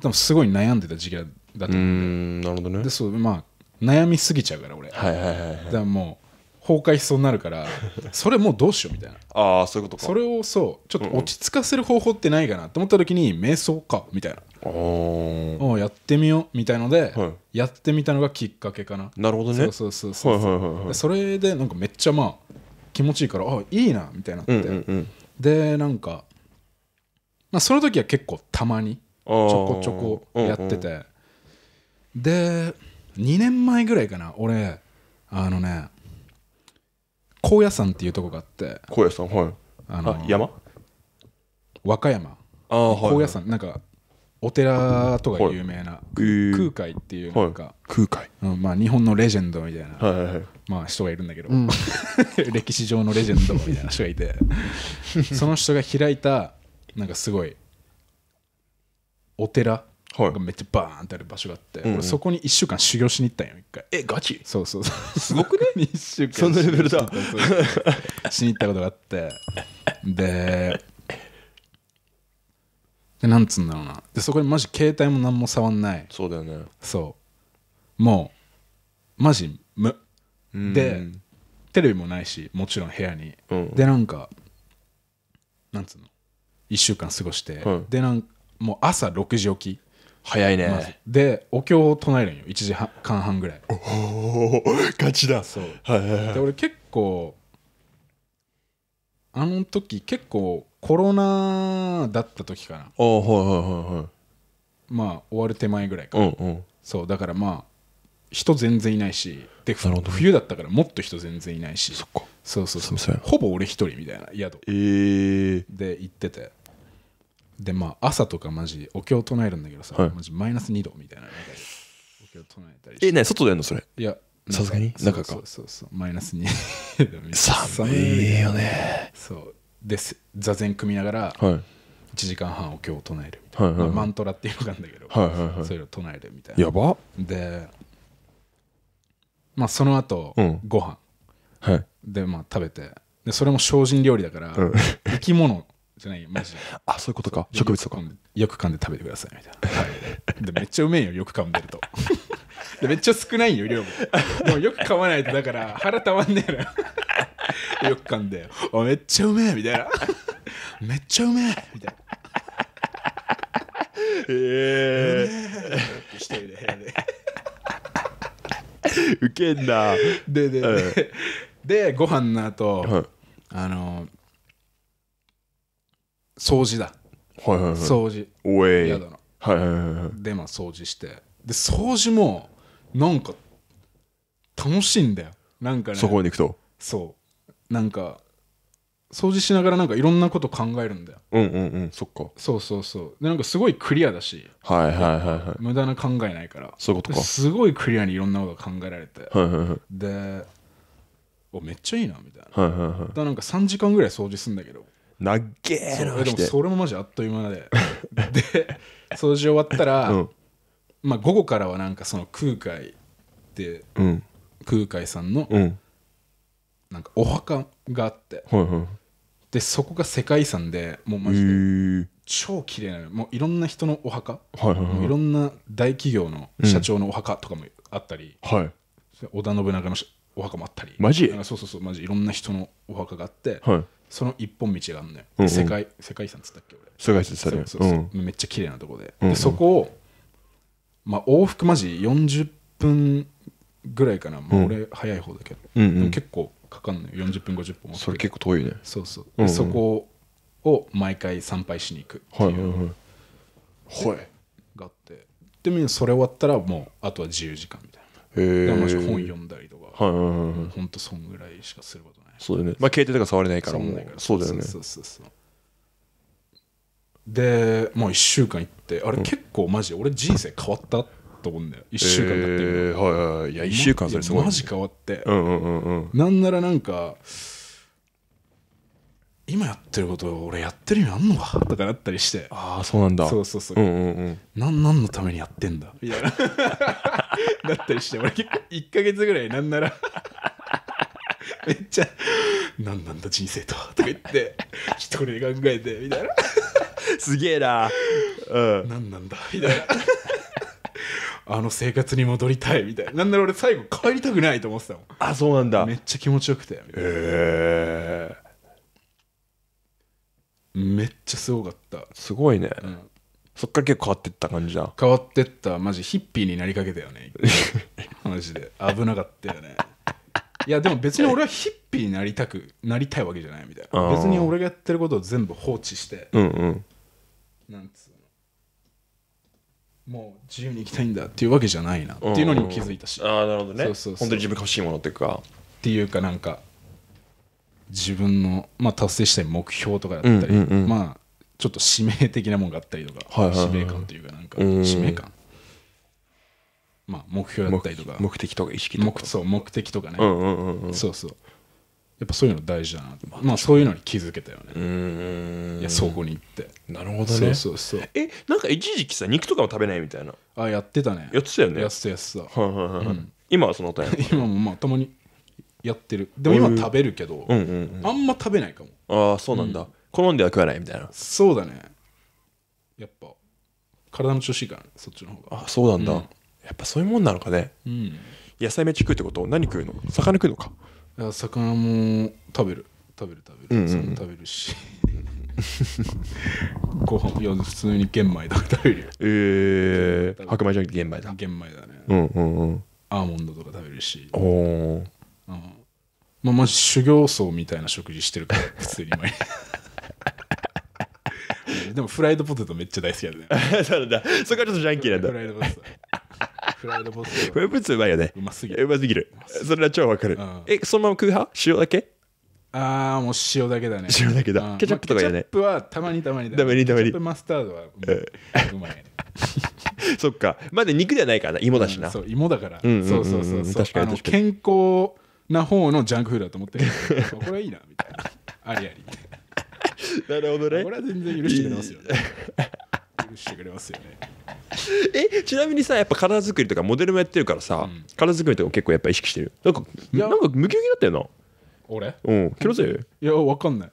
多分すごい悩んでた時期だと思うんなるほどねでそうまあ悩みすぎちゃうから俺はいはいはい、はい、だからもう崩壊しそうになるから [laughs] それもうどうしようみたいな
ああそういうことかそれ
をそうちょっと落ち着かせる方法ってないかなと思った時に、うん瞑想かみたい
なおやってみよ
うみたいので、はい、やってみたのがきっかけかな
なるほどねそうそうそうそうそ
れでなんかめっちゃまあ気持ちいいからあいいなみたいになって、うんうんうん、でなんか、まあ、その時は結構たまにちょこちょこやってて、うんうん、で2年前ぐらいかな俺あのね高野山っていうとこがあって高
野山はいあの山
和歌山高野山なんかお寺とか有名な、空海っていうなんか、空海、うんまあ、日本のレジェンドみたいな、まあ、人がいるんだけど、[laughs] 歴史上のレジェンドみたいな人がいて [laughs] その人が開いたなんかすごいお寺がめっちゃバーンってある場所があって、俺そこに1週間修行しに行ったんよ一回、えガチそうそうそうすごくね1 [laughs] 週間そんなレベルだしに行ったことがあってででなんつうんだろうなでそこにマジ携帯も何も触んないそうだよねそうもうマジ無でテレビもないしもちろん部屋に、うん、でなんかなんつうの1週間過ごして、はい、でなんもう朝6時起き早いねでお経を唱えるんよ1時間半ぐらいおおガチだそう、はいはいはい、で俺結構あの時結構コロナだった時かなあはいはいはいはいまあ終わる手前ぐらいか、うんうん、そうだからまあ人全然いないしで冬だったからもっと人全然いないしそうそうそうほぼ俺一人みたいな宿、えー、で行っててでまあ朝とかマジお経唱えるんだけどさ、はいマジマイナス2度みたいなお経を唱えたりしてえ、ね、外でやるのそれ。いやさすがに中かそうそうそうマイナス2度 [laughs] みたいな寒いよね。そうで座禅組みながら1時間半お経を唱えるみたいな、はいはいはいまあマントラっていうのがあるんだけど、はいはいはいそれを唱えるみたいなやばでまあその後、うんご飯はい。でまあ食べてでそれも精進料理だから、うん生き物じゃないマジであそういうことか植物とかよく噛んで食べてくださいみたいな、でめっちゃうめえよよく噛んでるとでめっちゃ少ないよ量ももよく噛まないとだから腹たまんねえなよく噛んで「おめっちゃうめえ」みたいな「めっちゃうめえ」みたいな
ええ
一で部屋で
ウケんなででで、うん、
でご飯の後、はあの掃除だはいはいはい掃除おえ嫌だなはいはいはいはいでまあ掃除してで掃除もなんか楽しいんだよなんかねそこに行くとそうなんか掃除しながらなんかいろんなこと考えるんだようんうんうんそっかそうそうそうでなんかすごいクリアだしはいはいはいはい無駄な考えないからそういうことかすごいクリアにいろんなことが考えられてはいはいはいでおめっちゃいいなみた
いなはいはいはいはいら
なんか3時間ぐらい掃除すんだけど
なっげえなでもそ
れもマジあっという間でで掃除終わったら、うん、まあ午後からはなんかその空海で、うん、空海さんの、なんかお墓があって、はいはい、でそこが世界遺産でもう
マジで
超綺麗なのもういろんな人のお墓、は
いはいはい、いろ
んな大企業の社長のお墓とかもあっ
たり、うん、
織田信長のお墓もあったりマジそうそうそうマジいろんな人のお墓があって、はいその一本道があるのよ、うんうん、世界世界遺産っつったっけ俺世界遺産たれそうそう、めっちゃ綺麗なとこでうんうん、でそこを、まあ、往復マジ40分ぐらいかな、まあ、俺早い方だけど、うんうん、結構かかんのよ40分50分それ結構遠いねそうそう、うんうん、そこを毎回参拝しに行くっていうはいはいはいがあってでそれ終わったらもうあとは自由時間みたいなへえ本読
んだりとか、はいはいはい、ほんとそんぐらいしかすることないそうだよね、まあ、携帯とか触れないからもうそうだよねそ
うそうそうでもう1週間行ってあれ結構マジ、俺人生変わったと思うんだよ1週間経ってる、えー、はいはいいや1週間それすごい、ね、マジ変わって、
うんうんうん、
なんならなんか今やってること俺やってる意味あんのかとかなったりしてああそうなんだそうそうそう,、うんうんうん、何のためにやってんだみたいな [laughs] なったりして俺結構1か月ぐらいなんなら [laughs] めっちゃ「何なんだ人生と」とか言って [laughs] 一人で考えてみたいな [laughs] すげえなうん何なんだみたいなあの生活に戻りたいみたいななんなら俺最後帰りたくないと思ってたもん
あそうなんだめっちゃ気持ちよくてへえめっ
ちゃすごかったすごいね、うん、そっから結構変わってった感じだ変わってったマジヒッピーになりかけたよねジで危なかったよねいやでも別に俺はヒッピーになりたくなりたいわけじゃないみたいな別に俺がやってることを全部放置して、うんうんなんつうのもう自由に行きたいんだっていうわけじゃないなっていうのにも気づいた
し、ああなるほどねそうそうそう本当に自分が欲しいものっていうかっていうかなんか
自分の、まあ、達成したい目標とかだったり、うんうんうんまあちょっと使命的なもんがあったりとか、はいはいはい使命感というかなんか、うん使命感まあ、目標だったりとか目的とか意識とかそう目的とかね、うんうんうん、そうそうやっぱそういうの大事だな、まあ、まあそういうのに気づけたよねいやそこ
に行ってなるほどねそうそうそうえなんか一時期さ肉とかも食べないみたいなあやってたねやってたよねやってたやってた、うん、今はそのタイプ今もまあたまにやってるでも今食べるけど、うんうんうん、あんま食べないかもああそうなんだ、うん、好んでは食わないみたいなそうだね
やっぱ体の調子いいから、ね、そっちの方
があそうなんだ、うんやっぱそういうもんなのかね、うん、野菜めっちゃ食うってこと何食うの魚食うのか
魚も食べる食べる食べる、うんうん、食べるし
[laughs]
ご飯いや普通に玄米だ食
べるよええー、白米じゃなくて玄
米だ玄米だねうんうんうんアーモンドとか食べるしおお、うん、まあまあ修行僧みたいな食事してるから [laughs] 普通に毎
日でもフライドポテトめっちゃ大好きやね [laughs] そうだそこはちょっとジャンキーなんだフライドポテトフライドポテト。フライドポテトうまいよね。うますぎる。うますぎる。それは超わかる。え、そのまま
食う派塩だけああ、もう塩だけだね。塩だけ
だ。ケチャップとかやね。ケ
チャップはたまにたまにたまにたまに。マスタードはう
まい。[laughs] そっか。まだ肉ではないからな。芋だしな。そう、芋だから。そうそうそう。確かに
健康な方のジャンクフードだと思って
これいいな、みたいな。ありあり。なるほどね。これは全
然許してくれますよね。[laughs] 許してくれますよね。
えちなみにさやっぱ体作りとかモデルもやってるからさ、うん、体作りとか結構やっぱ意識してるなんかなんかムキムキだったよな
俺うん気のせい
いやわかんない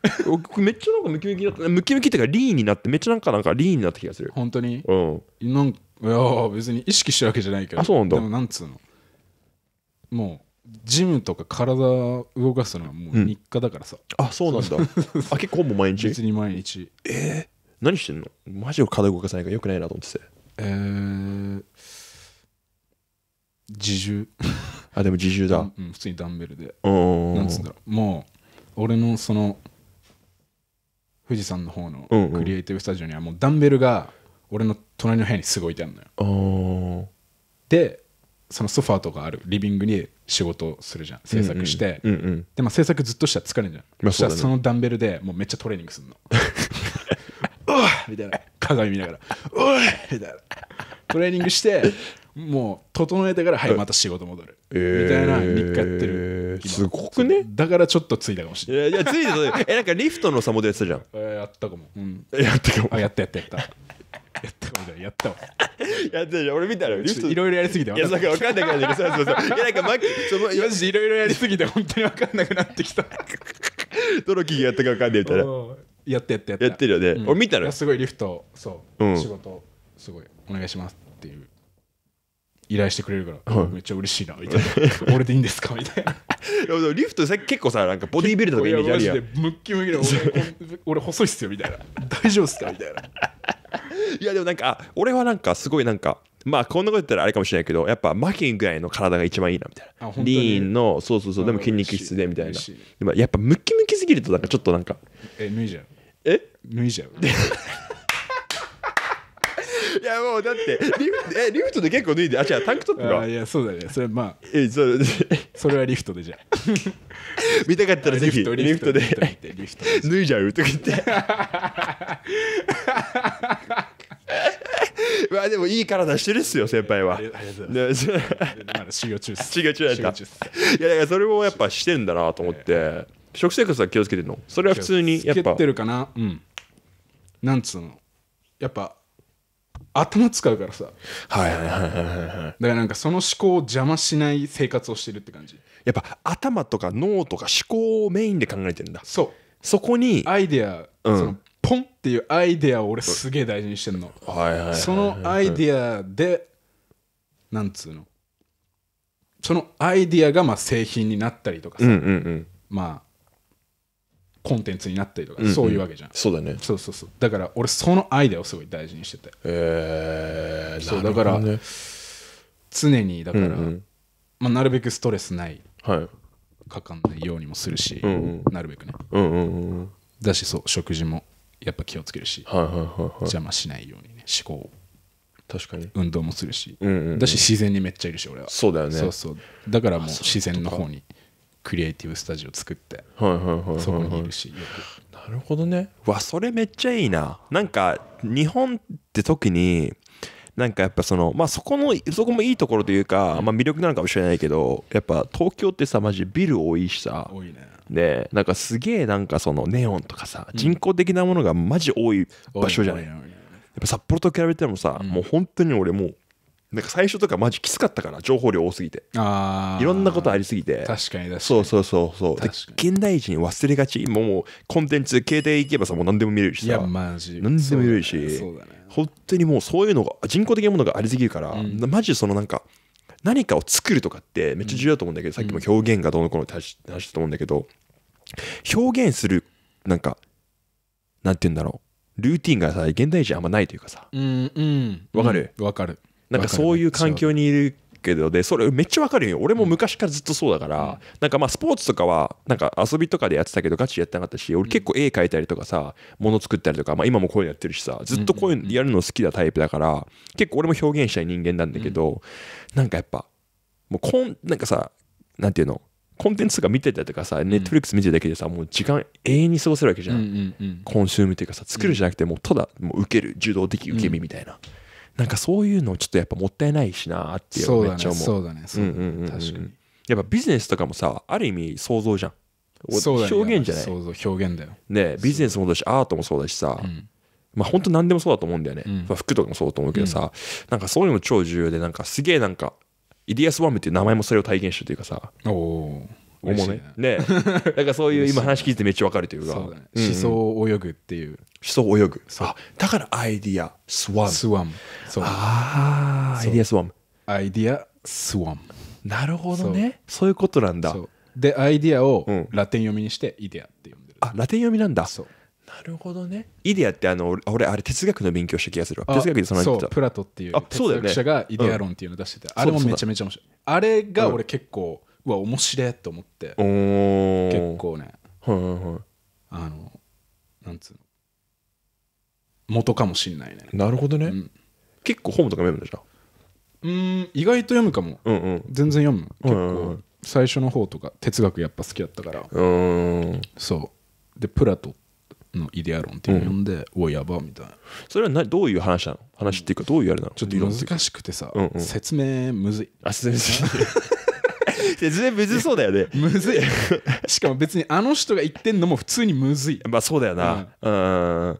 めっちゃなんかムキムキだったムキムキっていうかリーンになってめっちゃなんかなんかリーンになった気がする本当にうんなんいや別に意識し
てるわけじゃないけどあそうなんだでもなんつうのもうジムとか体動かすのはもう日課だからさ、うん、あそうなんだ
あ結構もう毎日別に毎日えー、何してんのマジを体動かさないからよくないなと思っててえ自重 [laughs] あでも自重だ、う
ん、普通にダンベルでなんつうんだろうもう俺のその富士山の方のクリエイティブスタジオにはもうダンベルが俺の隣の部屋にすごいいてある
のよ
でそのソファーとかあるリビングに仕事するじゃん制作して、うんうんうんうん、でまあ制作ずっとしたら疲れるじゃん、まあそね、そしたらそのダンベルでもうめっちゃトレーニングするの [laughs] おみたいな鏡見ながら「おい!」みたいなトレーニングしてもう整えてからはいまた
仕事戻る、えみたいな日課やってるすごくねだからちょっとついたかもしいれないやいやついてたえなんかリフトのさモデやってたじゃんえ [laughs] やったかも、うん、やってかもあやったやったやったやったかもたやったわやったじゃん俺見たらリフトいろいろやりすぎてやなんか分かんない感じでそうそうそういやなんかマキその今マジいろいろやりすぎて本当に分かんなくなってきた [laughs] どの企業やったか分かんないみたいなやってやってやってやってるよね、うん、俺見たら
すごいリフトそう、うん、仕事すごいお願いしますっていう依頼してくれるから、うん、めっちゃ嬉しいなみたいな俺 [laughs] でいいんですかみたいな
リフトさ結構さなんかボディービルダとかイメージあるやね。ムッキムキで俺 [laughs] 俺細いっすよみたいな
大丈夫っすかみたいな
いやでもなんか俺はなんかすごいなんかまあこんなこと言ったらあれかもしれないけどやっぱマキンぐらいの体が一番いいなみたいなリーンのそうそうそうでも筋肉質でみたいなやっぱムキムキすぎるとなんかちょっとなんかえ脱いじゃんえ脱いじゃういやもうだってリフえリフトで結構脱いであゃあタンクトップがあいや
そうだねそれまあえそれ [laughs] それはリフトでじゃあ
見たかったらぜひリフトで脱いじゃうとか言って [laughs] まあでもいい体してるっすよ先輩はありがとうございます修行中っす [laughs] 修行中やったいやだからそれもやっぱしてんだなと思って食生活は気をつけてるのそれは普通にやっぱつけてるかなうん
なんつうのやっぱ頭使うからさ
はいはいはいはいはいだ
からなんかその思考を邪魔しない生活をしてるって感じやっぱ頭とか脳とか思考をメインで考えてるんだそうそこにアイデア、うんそのポンっていうアイデアを俺すげえ大事にしてんの
はいはいはいはいそのアイデ
アで、なんつうの、そのアイディアがまあ製品になったりとかさ、うんうんうんまあ、コンテンツになったりとか、うんそういうわけじゃん
そうだねそうそうそう
だから俺そのアイデアをすごい大事にしてて
え
えー、そうだから、ね、常にだから、うんうん、まあ、なるべくストレスない、はい、かかんないようにもするし、うんうん、なるべくね、うんうんうん、だしそう食事も
やっぱ気をつけるし、はいはいはいはい、邪魔
しないようにね思考確かに運動もするし、うんうんうん、だし自然にめっちゃいるし俺はそうだよねそうそうだからもう自然の方にクリエイティブス
タジオ作ってそこにいるしなるほどねわそれめっちゃいいななんか日本って特になんかやっぱそのまあそこのそこもいいところというか、まあ、魅力なのかもしれないけどやっぱ東京ってさマジビル多いしさ多いねでなんかすげえなんかそのネオンとかさ、人工的なものがマジ多い場所じゃないやっぱ札幌と比べてもさ、うん、もう本当に俺もうなんか最初とかマジきつかったから情報量多すぎて
あいろ
んなことありすぎて確かに確かにそうそうそうそうで現代人忘れがちもうコンテンツ携帯いけばさもう何でも見れるしさいやマジ何でも見れるしそうだね、本当にもうそういうのが人工的なものがありすぎるから、うん、マジそのなんか何かを作るとかってめっちゃ重要だと思うんだけど、うん、さっきも表現がどうのこうのって話したと思うんだけど表現するなんかなんて言うんだろうルーティンがさ現代人あんまないというかさ
うんうんわかる
わかる、なんかそういう環境にいるけどでそれめっちゃわかるよ俺も昔からずっとそうだから、なんかまあスポーツとかはなんか遊びとかでやってたけどガチやってなかったし俺結構絵描いたりとかさもの作ったりとか、まあ、今もこういうのやってるしさずっとこういうのやるの好きなタイプだから結構俺も表現したい人間なんだけど、なんかやっぱもうこんなんかさなんていうのコンテンツとか見てたりとかさ、ネットフリックス見てるだけでさ、もう時間永遠に過ごせるわけじゃん。コンシュームっていうかさ、作るじゃなくて、もうただ、もう受ける、受動的受け身みたいな。うんなんかそういうのちょっとやっぱもったいないしなっていうめっちゃ思うそうだねそうだね確かにやっぱビジネスとかもさある意味想像じゃん表現じゃない想
像表現だよ
ねビジネスもだしアートもそうだしさ、うんまあ本当何でもそうだと思うんだよね、まあ、服とかもそうだと思うけどさ、うなんかそういうの超重要でなんかすげえなんかイディアス・ワームっていう名前もそれを体現してるというかさおおねねだからそういう今話聞いてめっちゃ分かるというか思想を泳ぐっていう思想を泳ぐあだからアイディアスワン。スワああアイディアスワン。
アイディアスワン。なるほどねそういうことなんだでアイディアを
ラテン読みにしてイデアって読んでるあラテン読みなんだそうなるほどね。イデアってあの俺あれ哲学の勉強した気がするわ。哲学でその人プラトっていう哲学者がイデア論っていうのを出
してて、あれもめちゃめちゃ面白い。あれが俺結構は面白いと思っ
て結
構ね、はいはいはい、あのなんつうの元かもしんないねなるほどね、うん、結構本とか読むでしょうん意外と読むかも、うんうん、全然読む結構、最初の方とか哲学やっぱ好きだったからうんそうでプラトのイデア論っていうのを読んで、うん、おや
ばみたいなそれはなどういう話なの話っていうかどういうあれなのちょっと難しくてさ、うんうん、説
明むずいあ説明むずい
全然別にそうだよねむずい
しかも別にあの人が言ってんのも普通にむずいまあそうだよなうん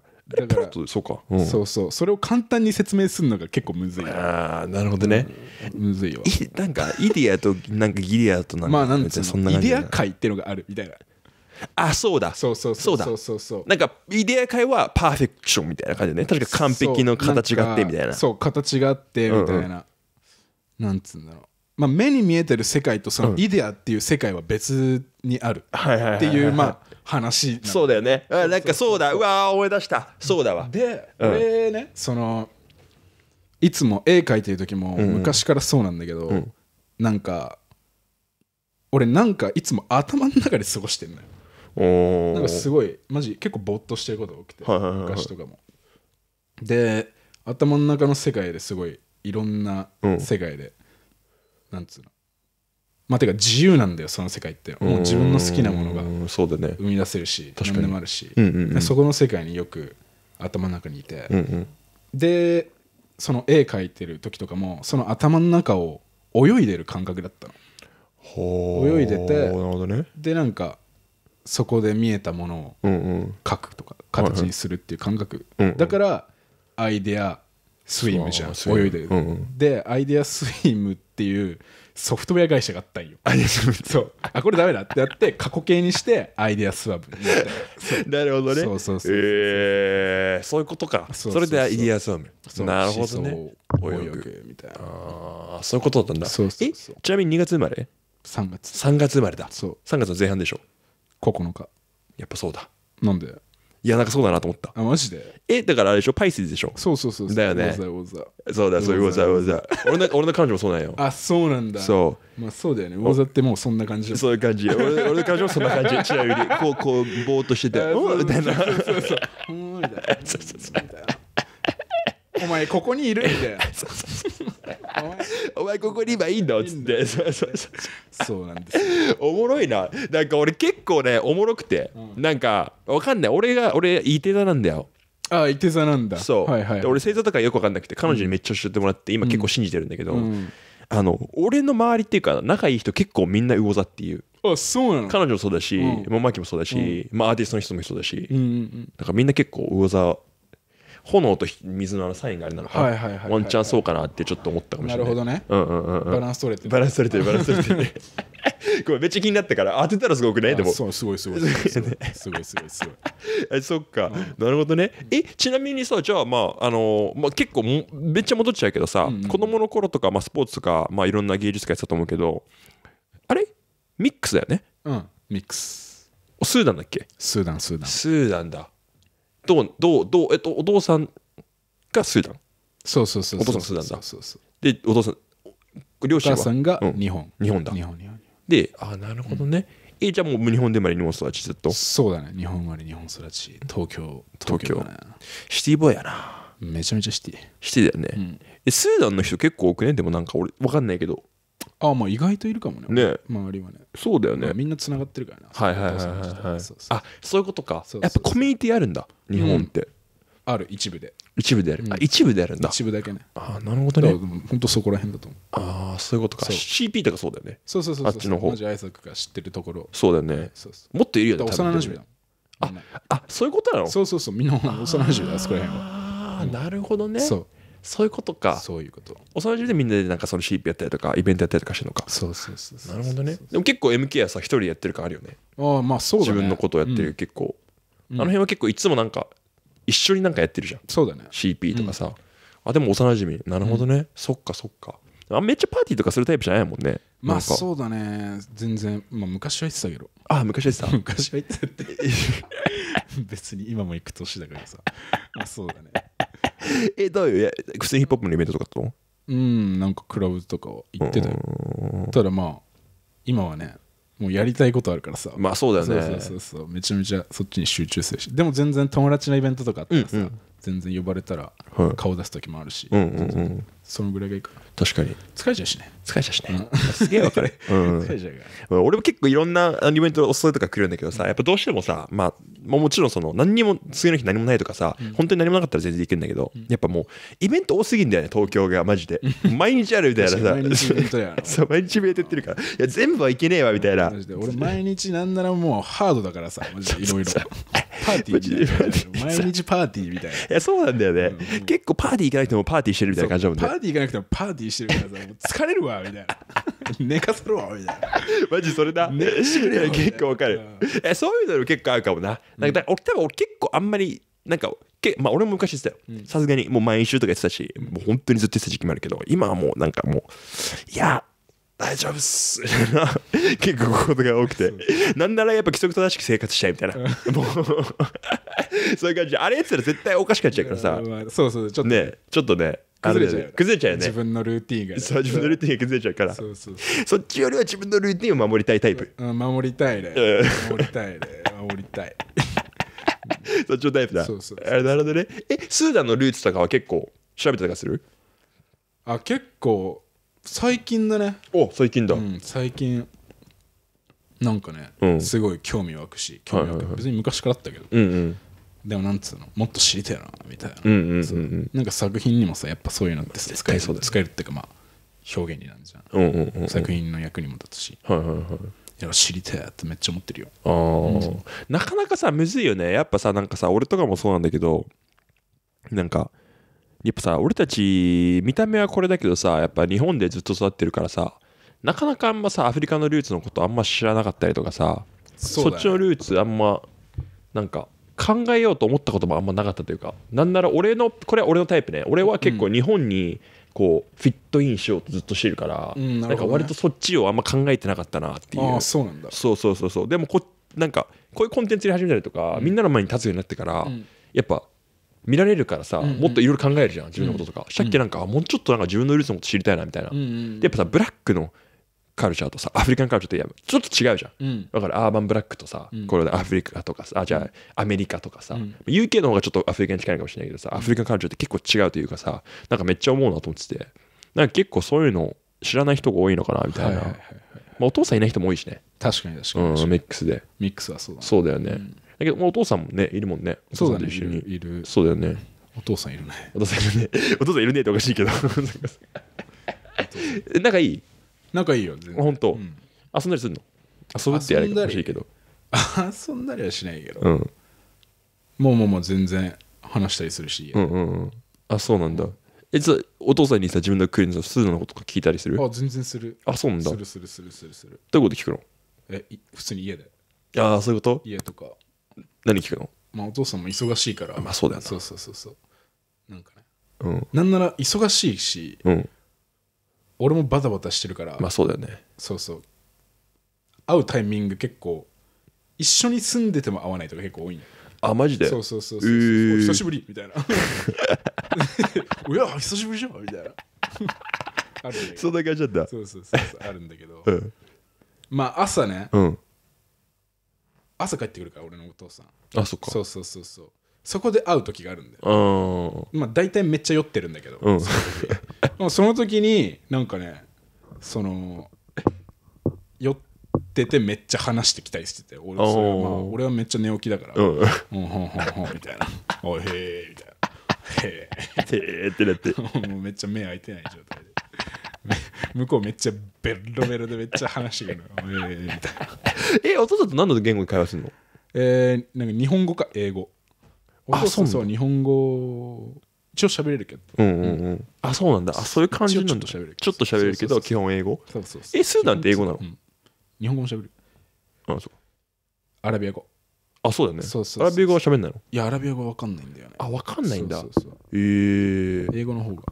そうか、ん、そうそうそれを簡単に説明するのが結構むずいああなるほどね、
むずいよ。なんかイディアとなんかギリアとなんかまあなんつイディア界っていうのがあるみたいなあそうだそうそうそうそうそうそうなんかイディア界はパーフェクションみたいな感じでね確か完璧の形があってみたいなそう
形があってみたいな、なんつうんだろうまあ、目に見えてる世界とそのイデアっていう世界は別にあるっていうまあ話
そうだよねあなんかそうだうわ思い出したそうだわで、う
ん、俺ねそのいつも絵描いてる時も昔からそうなんだけど、うん、なんか俺なんかいつも頭の中で過ごしてんのよなんかすごいマジ結構ぼっとしてることが多く
て、昔とか
もで頭の中の世界ですごいいろんな世界で、うんなんつうのまあてか自由なんだよその世界ってもう自分の好きなものが生み出せるし何でもあるし、うんうんうん、そこの世界によく頭の中にいて、うんうん、でその絵描いてる時とかもその頭の中を泳いでる感覚だったの泳いでて、なるほど、ね、でなんかそこで見えたものを描くとか形にするっていう感覚、うんうん、だからアイデアスイムじゃん泳いでる、うんうん、でアイデアスイムっていうソフトウェア会社があったんよアイデアスイムそうあこれダメだってやって過去形にしてアイデアスワブ
[laughs] なるほどねそうそうそうえそういうことかそれでアイデアスワブなるほどね泳ぐみたいなああそういうことだったんだそうそうそうちなみに2月生まれ3月3月生まれだそう3月の前半でしょ9日やっぱそうだなんでいや、なんかそうだなと思った。あ、マジでえ、だからあれでしょパイセンでしょそうそうそうそう。だよね was
that, was そうだ、そういうことだ、そ
うだ。俺の俺の彼女もそうなんよ。
あ、そうなんだ。そう。まあそうだよね。ウォーザ
ってもうそんな感じそういう感じ。俺俺の彼女もそんな感じ。ちなみに、こう、こう、ぼーっとしてて、うんみたいな。そうそうそう。ほんまみそうそうそう。
お前ここにいるんだよお
前ここに今いいのっつってそうなんですおもろいななんか俺結構ねおもろくて、なんかわかんない俺が俺い手座なんだよああい手座なんだそう、はい俺星座とかよくわかんなくて彼女にめっちゃ教えてもらって、今結構信じてるんだけど、あの俺の周りっていうか仲いい人結構みんな魚座っていうあそうなの彼女もそうだし、マキもそうだし、まあ、アーティストの人もそうだし、なんかみんな結構魚座炎と水のあのサインがあれなのか、はいはいはいワンチャンそうかなってちょっと思ったかもしなれないほどねうんうんうんバランス取れてるバランス取れてるバランス取れてるこれ [laughs] めっちゃ気になったから当てたらすごくないでもそうすごいすごいすごいすごいすごいすごいえ [laughs] そっか、なるほどねえちなみにさじゃあまああのーまあ、結構もめっちゃ戻っちゃうけどさ、うんうん子供の頃とか、まあ、スポーツとか、まあ、いろんな芸術家やってたと思うけどあれミックスだよねうんミックススーダンだっけスーダンスーダンスーダンだどうどうどうえっとお父さんがスーダンそうそうそうお父さんがスーダンだそうそうでお父さん両親お母さんが日本、日本だ日本日本でああなるほどね、え、じゃあもう日本でもあり日本育ちずっとそうだね日本生まれ日本育ち東京東京東京シティボーイやなめちゃめちゃシティシティだよね、うん、スーダンの人結構多くねでもなんか俺わかんないけど
あまあ意外といるかもね
ね周りはね
そうだよね、まあ、みんなつながってるからなはいはいはいはい、はい、そうあそういうことかやっぱコミュニティあるんだ日本って、うん、ある一部で一部でやる、うん、あ一部でやるんだ一部だけねああなるほどね本当そこら辺だと思う
ああそういうことか CP とかそうだよねそうそうそうそうあっちの方マジ
愛作が知ってるところそうだよね、はい、そうそうもっといるよね幼なじみだああそういうことなのそうそうそうみんな幼なじみだそこら
辺はああなるほどねそうそういうことかそういうこと幼馴染でみんなでなんかそのシーやったりとかイベントやったりとかしてるのかそうそうそうそうなるほどねでも結構 MK はさ一人でやってる感あるよねああまあそうだね自分のことをやってる、うん結構あの辺は結構いつもなんか一緒になんかやってるじゃんそうだね CP とかさ、あでも幼馴染なるほどね、そっかそっかあめっちゃパーティーとかするタイプじゃないもんねまあそ
うだね全然まあ昔は言ってたけどあ昔は言ってた [laughs] 昔は言ってたって [laughs] 別に今も行く年だからさまあそうだね
[laughs] え、どういう、普通にヒップホップのイベントとかとうんなんかクラブと
か行ってたよただまあ今はねもうやりたいことあるからさまあそうだよねそうそうそうめちゃめちゃそっちに集中するしでも全然友達のイベントとかあったらさ、うんうん全然呼ばれたら顔出す時もあるし、うんうんうんそのぐらいがいいか
確かに疲れちゃうしね疲れちゃうしね、すげえわかる、うん、疲れちゃうから俺も結構いろんなイベントお誘いとか来るんだけどさやっぱどうしてもさ、まあ、もちろんその何にも次の日何もないとかさ、うん、本当に何もなかったら全然いけるんだけど、うん、やっぱもうイベント多すぎんだよね東京がマジで毎日あるみたいなさ毎日イベントや [laughs] そう毎日イベントやってるからいや全部はいけねえわみたいな俺
毎日なんならもうハードだからさマジ
でいろいろパーティーみたいな毎日
パーティーみたいな
いやそうなんだよね、結構パーティー行かなくてもパーティーしてるみたいな感じだもんね
ーティー行かなくてもパーティーしてるからさ、もう疲れるわ、みたいな。
[laughs] 寝かせるわ、みたいな。マジそれだ。寝してくよ、結構わかる。え、そういうの結構あるかもな。なんか、俺、多分俺結構あんまり、なんか、けまあ、俺も昔言ってたよ。さすがに、もう毎週とか言ってたし、もう本当にずっと言ってた時期もあるけど、今はもうなんかもう、いや、大丈夫っす [laughs] 結構ことが多くてなんならやっぱ規則正しく生活したいみたいなもう [laughs] そういう感じあれやってたら絶対おかしくなっちゃうからさ、まあ、そうそうちょっとねちょっとね崩れちゃう、ね、崩れちゃうよね自分のルーティンが、ね、そう自分のルーティンが崩れちゃうからそうそうそっちよりは自分のルーティンを守りたいタイプ、うん、守りたいね守
りたいね守りたい
そっちのタイプだそうそうそうあなるほどねえスーダンのルーツとかは結構調べたりとかするあ結構
最近だねお最近だ、うん、最近なんかね、うん、すごい興味湧くし興味湧く、別に昔からあったけど、うんうん、でもなんつうのもっと知りたいなみたいな、うんうんうんうん、なんか作品にもさやっぱそういうのって使える、ね、使えるっていうかまあ表現になるじゃんうんうんうんうん、作品の役にも立つし、はいはいはいや知りたいってめっちゃ思ってるよあ、
うん、なかなかさむずいよねやっぱさなんかさ俺とかもそうなんだけどなんかやっぱさ俺たち見た目はこれだけどさやっぱ日本でずっと育ってるからさなかなかあんまさアフリカのルーツのことあんま知らなかったりとかさそね、そっちのルーツあんまなんか考えようと思ったこともあんまなかったというかなんなら俺のこれは俺のタイプね俺は結構日本にこうフィットインしようとずっとしてるから、うん、な、ね、んか割とそっちをあんま考えてなかったなっていうそうなんだそうそうそうそうでもこなんかこういうコンテンツに始めたりとか、うん、みんなの前に立つようになってから、うん、やっぱ見られるからさ、うんうん、もっといろいろ考えるじゃん自分のこととか、うん、さっきなんかもうちょっとなんか自分のルーツのこと知りたいなみたいな、うんうん、やっぱさブラックのカルチャーとさアフリカンカルチャーってちょっと違うじゃん、うん、だからアーバンブラックとさ、うん、これでアフリカとかさあじゃあアメリカとかさ、うん、UK の方がちょっとアフリカに近いかもしれないけどさアフリカンカルチャーって結構違うというかさなんかめっちゃ思うなと思っててなんか結構そういうの知らない人が多いのかなみたいな、はいはいまあ、お父さんいない人も多いしね確かに確かにうん、ミックスでミックスはそうだ、ね、そうだよね、だけどお父さんもねいるもんねそうだね一緒にいるそうだよねお父さんいるねお父さんいるねお父さんいるねっておかしいけど [laughs] [laughs] かいい仲いいよ全然ほ、当、うん、遊んだりするの遊ぶってやるば欲しいけど
遊んだりはしないけど、うん、もうもうもう全然話したりするし、
うんうんうん、あそうなんだえ実お父さんにさ自分のクイズのーのこととか聞いたりするあ全然するあそうなんだするするするするするどういうこと聞くのえ普通に家でああそういうこと家とか何聞くの
まあお父さんも忙しいからまあそうだよそうそうそうそうなんかね、うん、なんなら忙しいし、うん、俺もバタバタしてるから、まあそうだよねそうそう会うタイミング結構一緒に住んでても会わないとか結構多いあマジでそうそうそうそう、えーお久しぶりみたいな [laughs] おや久しぶりじゃんみたいなあるだけそんな感じなんだそうそうそうそうあるんだけどうんまあ朝ねうん朝帰ってくるから俺のお父さんあそっかそうそうそうそうそこで会う時があるんだ
よ
あまあ大体めっちゃ酔ってるんだけど、うんその時になんかねその酔っててめっちゃ話してきたりしてて俺は、まあ、俺はめっちゃ寝起きだから「うん、ほんほんほん」みたいな「おいへえ」みたいな「へえ」えってなってもうめっちゃ目開いてない状態で。向こうめっちゃベロベロでめっちゃ話してくるのえーみたいな
えお父さんと何の言語に会話するの
えー、なんか日本語か英語お父さんそう日本語一応喋れるけど、
うんうんうんあそうなんだあそ
ういう感じなんだちょっ
と喋れるけど基本英語そうそうそうえスーダンって英語なの、日本語も喋るあそうアラビア語あそうだよねそうそうそうアラビア語は喋んないのいやアラビア語わかんないんだよねあわかんないんだそうそうそうええー、英語の方が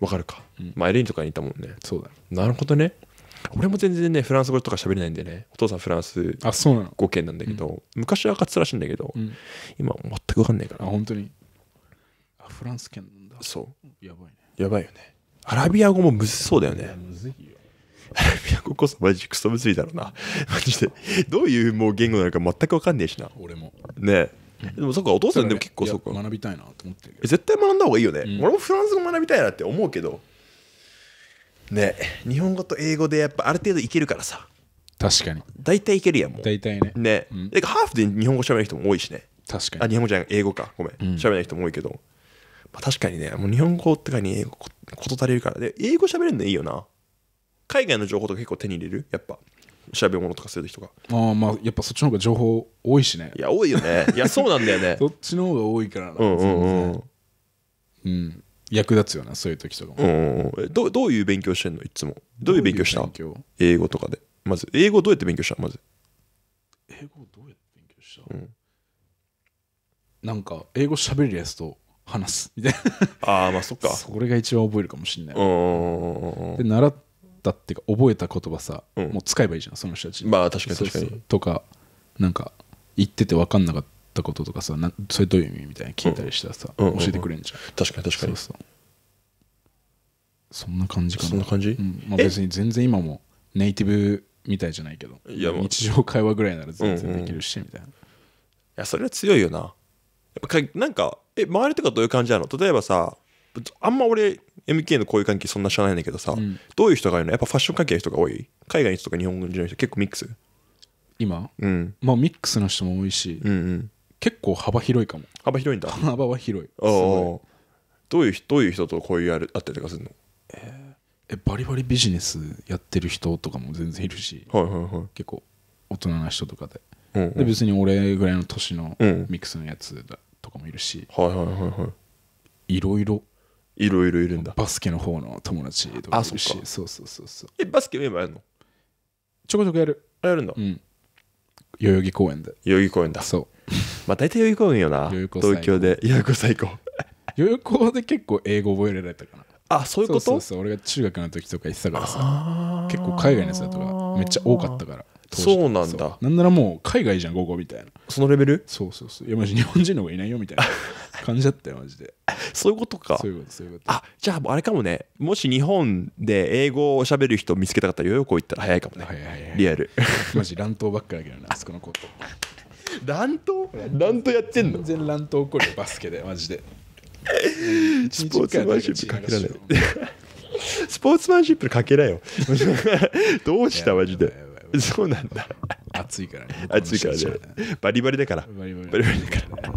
わかるか、うんまあエレンとかにいたもんねそうだなるほどね俺も全然ねフランス語とか喋れないんでねお父さんフランスあそうなの語圏なんだけど、昔は分かってたらしいんだけど、うん今全くわかんないからあ本当にあフランス圏なんだそうやばいねやばいよねアラビア語もむずそうだよねむずいよアラビア語こそマジクソむずいだろうなマジでどういうもう言語なのか全く分かんねえしな俺もねでもそっかお父さんでも結構そっか学びたいなと思ってる絶対学んだ方がいいよね、うん、俺もフランス語学びたいなって思うけどね日本語と英語でやっぱある程度いけるからさ確かに大体いけるやんもう大体ねね、うん、ハーフで日本語喋る人も多いしね確かにあ日本語じゃない英語かごめん喋、うん、ない人も多いけどまあ、確かにね、もう日本語ってかに英語こと足りるから。で、英語喋れるのいいよな。海外の情報とか結構手に入れるやっぱ。調べ物とかするときとか。
ああ、まあ、やっぱそっちの方が情
報多いしね。
いや、多いよね。いや、そうなんだよね。[laughs] そっちの方が多いからな。う
んうんうん。うん、役立つよな、そういう時とかも。うんうん、どどういう勉強してんのいつも。どういう勉強した英語とかで。まず、英語どうやって勉強したまず。英
語どうやって勉強した、うん、なんか、英語喋るやつと話すみたいなああまあそっかそれが一番覚えるかもしれないで習ったっていうか覚えた言葉さ、うん、もう使えばいいじゃんその人たちまあ確かに確かにとかなんか言ってて分かんなかったこととかさなそれどういう意味みたいな聞いたりしたらさ、うん、教えてくれんじゃんうんうんうん、確かに確かにそうそうそんな感じかなそんな感じ、うんまあ、別に全然今もネイティブみたいじゃないけどいや日常会話ぐらいなら全然できる
し、うんうん、みたいないやそれは強いよなやっぱかなんかえ周りとかどういう感じなの例えばさあんま俺 MK のこういう関係そんな知らないんだけどさ、うん、どういう人がいるのやっぱファッション関係の人が多い海外の人とか日本人の人結構ミックス
今、うん、まあミックスの人も多いし、うんうん、結構幅広いかも
幅広いんだ幅は広いどういうどういう人とこういうあるあったりとかするの
えー、えバリバリビジネスやってる人とかも全然いるし、はいはいはい、結構大人な人とかでうんうん、で別に俺ぐらいの年のミックスのやつだ、うんかもいるしはいはいはいはいいろいろいろいろいるんだバスケの方の友達とかいるしあそかそうそ
うそうそうえバスケメンバーやるのちょこちょこやるあやるんだうん代々木公園で代々木公園だそう [laughs] まあ大体代々木公園よな代々木公園東京で代々木最高
[laughs] 代々木公園で結構英語覚えられたかなあそういうことそうそうそう俺が中学の時とか行ってたからさ結構海外のやつだとかめっちゃ多かったからそうなんだなんならもう海外じゃん午後みたいなそのレベルそうそうそういやマジ日本人の方がいないよみたいな [laughs] 感じだったよマジで
そういうことかそういうことそういうことあじゃああれかもねもし日本で英語をしゃべる人見つけたかったらヨヨコ行ったら早いかもね、はいはい、リアル [laughs] マジ乱闘ばっかだけどな [laughs] あそこのこと。
乱闘乱闘やってんの全然乱闘起こるよバスケでマジで
スポーツマンシップかけられるスポーツマンシップかけらよどうしたマジで [laughs] そうなんだ暑いからね暑いからねバリバリだからバリバリだから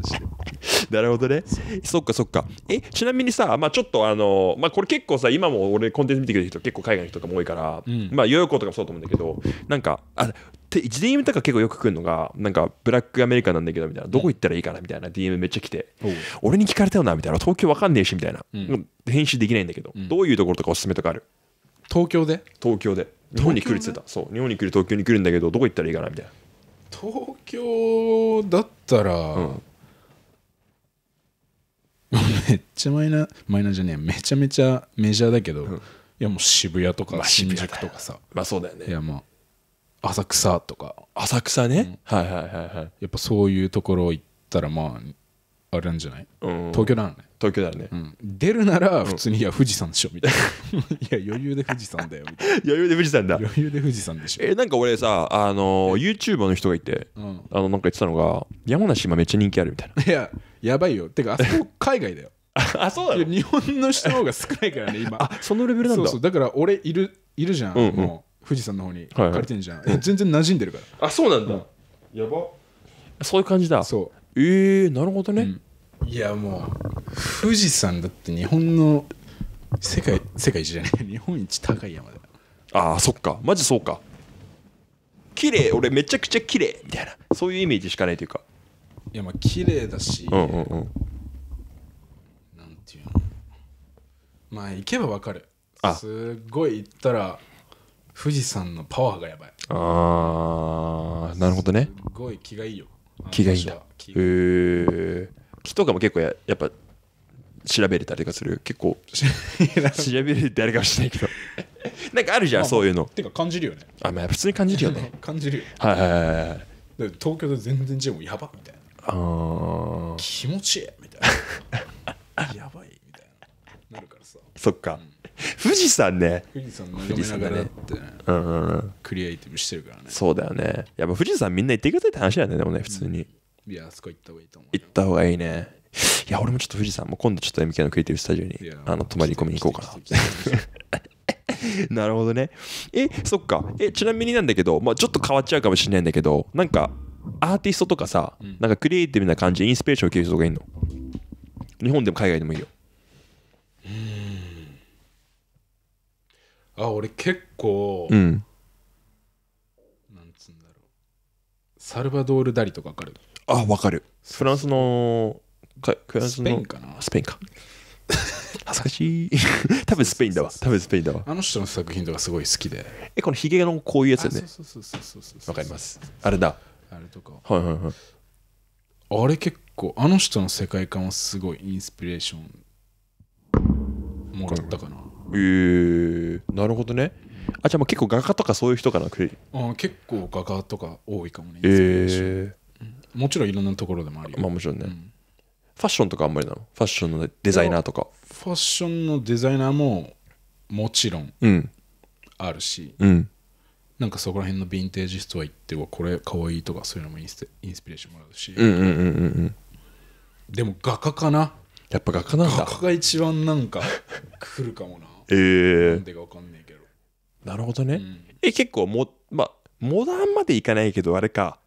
なるほどねそっかそっかえちなみにさまあちょっとあのまあこれ結構さ今も俺コンテンツ見てくれる人結構海外の人とかも多いから、うん、まあヨヨコとかもそうと思うんだけどなんかあて DM とか結構よく来るのがなんかブラックアメリカなんだけどみたいなどこ行ったらいいかなみたいな DM めっちゃ来て俺に聞かれたよなみたいな東京わかんねえしみたいな、うん、編集できないんだけど、うん、どういうところとかおすすめとかある東京で東京で日本に来るっつってたそう日本に来る東京に来るんだけどどこ行ったらいいかなみたいな
東京だっ
たら、うん
めっちゃマイナーマイナーじゃねえめちゃめちゃメジャーだけど、いやもう渋谷とか新宿とかさ、まあそうだよねいやまあ浅草とか浅草ね、はいはいはいはいやっぱそういうところ行ったらまああれなんじゃない、東京なのね東京だよね、うん、出るなら普通に、いや富士山でしょみたいな [laughs] いや余裕で富士山だよみたいな
余裕で富士山だ余
裕で富士山
でしょえなんか俺さあの YouTuber の人がいて、うん、あのなんか言ってたのが山梨今めっちゃ人気あるみたい
ないややばいよてかあそこ海外だよ [laughs] あそうだ、日本の人の方が少ないからね今あそのレベルなんだそうそうだから俺いるいるじゃん、うんうん、もう富士山の方に借りてんじゃん、はいはい、全然馴染んでるからあそうなんだ、うん、やばそういう感じだそうえー、なるほどね、うんいやもう富士山だって日本の世界世界一じゃない日本一高い山だよ
ああそっかマジそうか綺麗俺めちゃくちゃ綺麗みたいなそういうイメージしかないというか
いやまあ綺麗だし、うんうんうんなんていうのまあ行けばわかるあすっごい行ったら富士山のパワーがやばい
ああなるほどねすっ
ごい気がいいよ
気がいいんだへえ木とかも結構ややっぱ調べれたりとかする結構 [laughs] 調べれてあかもしれないけど [laughs] なんかあるじゃん、まあ、そういうのてか感じるよねあまあ普通に感じるよね [laughs] 感じるよはいはいはいはい東京で全
然違うやばみたいな
あ気持ちいいみたい
なやばいみたいななるからさ
そっか、うん、富士山ね富士山眺めながらって、ね、うんうん、クリエイティブしてるからねそうだよねやっぱ富士山みんな行ってくださいって話だよねでもね普通に、うんいや、あそこ行った方がいいと思う。行った方がいいね。いや、俺もちょっと富士山も今度ちょっと MK のクリエイティブスタジオにあの泊まり込みに行こうかな。[laughs] なるほどね。え、そっか。え、ちなみになんだけど、まあ、ちょっと変わっちゃうかもしれないんだけど、なんかアーティストとかさ、うん、なんかクリエイティブな感じでインスピレーションを受ける人がいいの日本でも海外でもいいよ。
うん。あ、俺結構、うん、なんつうんだろう。サルバドール・ダリ
とかわかるあわかるフランスのかフランススペイのンかなスペインか
[laughs] 恥ずかしい [laughs] 多分スペインだわ多分スペインだわあの人の作品とかすごい好き
でえこのヒゲのこういうやつよねそうそうそうそうわかりますあれだあれとかはいはいはい
あれ結構あの人の世界観はすごいインスピレーションもらったか
なえー、なるほどねあじゃあもう結構画家とかそういう人かなク
あ結構画家とか多いかも
ねイえー、もちろんいろんなところでもあるよまあもちろんね、うん、ファッションとかあんまりなのファッションのデザイナーとか
ファッションのデザイナーももちろんあるし、うん、なんかそこら辺のヴィンテージストア行ってはこれかわいいとかそういうのもインスインスピレーションもらうし、うんう
んうんうん
でも画家かな
やっぱ画家なんだ画家
が一番なんか来るかもな
え [laughs] えー、なかんけどなるほどね、うん、え結構もまあモダンまでいかないけどあれか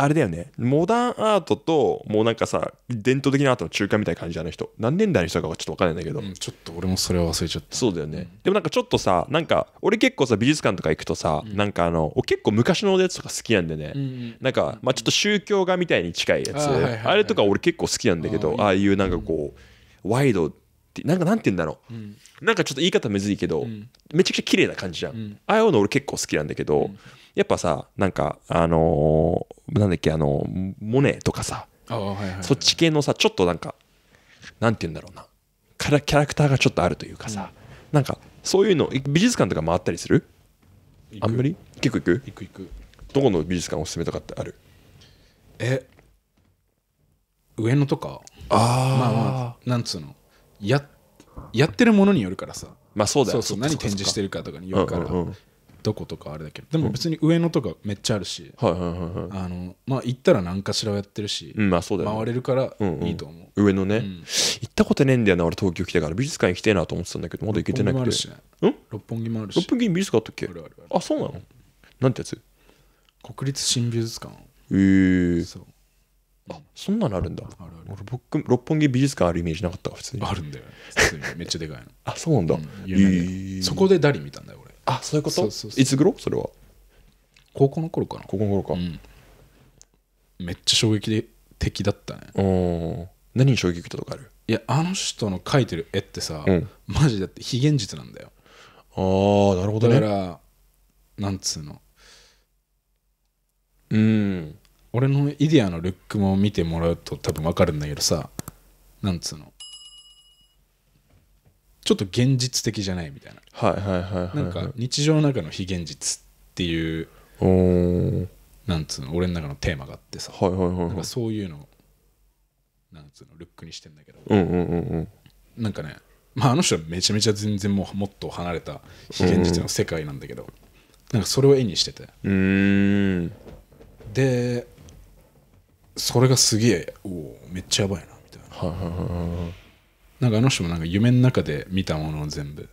あれだよね、モダンアートと、もうなんかさ、伝統的なアートの中間みたいな感じじゃない人、何年代の人かはちょっと分かんないんだけど、うん、ちょっと俺もそれは忘れちゃった。そうだよね。でもなんかちょっとさ、なんか、俺結構さ、美術館とか行くとさ、うん、なんかあの、結構昔のやつとか好きなんでね、うん、なんか、まあちょっと宗教画みたいに近いやつ、あれとか俺結構好きなんだけど、ああいうなんかこう、ワイドって、なんかなんて言うんだろう、うん、なんかちょっと言い方むずいけど、めちゃくちゃ綺麗な感じじゃん。ああいうの俺結構好きなんだけど、やっぱさ、なんか、あのー、なんだっけ、あのー、モネとかさ、そっち系のさ、ちょっとなんか、なんて言うんだろうな、キャラクターがちょっとあるというかさ、うん、なんか、そういうの、美術館とか回ったりするあんまり結構行く行く行く。どこの美術館おすすめとかってある
え上野とか
あまあま
あなんつうのややってるものによるからさまあそうだよそうそう何展示してるかとかによるから、どことかあれだけどでも別に上野とかめっちゃあるし、はいはいはいはいあのまあ行ったら何かしらやってるし、回れるからいいと
思う、上のね、行ったことねえんだよな俺東京来てから美術館行きたいなと思ってたんだけどまだ行けてないくて
ん六本木もあるし
六本木に美術館あったっけあそうなのなんてやつ
国立新美術館
えそうあそんなのあるんだ俺僕六本木美術館あるイメージなかったわ普通にあるんだよ普通にめっちゃでかいの、[laughs] あそうなんだ、
え
そこでダリ見たんだよ俺あそ
ういうことそうそうそう
いつ頃それは高校の頃かな高校の頃か、うんめっちゃ衝撃的だったねお何に衝撃とかあるいやあの人
の描いてる絵ってさ、うんマジだって非現実なんだよああなるほどだからなんつうのうん俺のイデアのルックも見てもらうと多分わかるんだけどさなんつうのちょっと現実的じゃないみたいなはいはいはいはいなんか日常の中の非現実っていうおなんつうの俺の中のテーマがあって
さはいはいはいなんか
そういうのなんつうのルックにしてんだけ
どうんうんうんうん
なんかねまああの人はめちゃめちゃ全然もうもっと離れた非現実の世界なんだけどなんかそれを絵にしててうーんでそれがすげえおおめっちゃやばいなみたいなははいはいはいなんかあの人もなんか夢の中で見たものを全部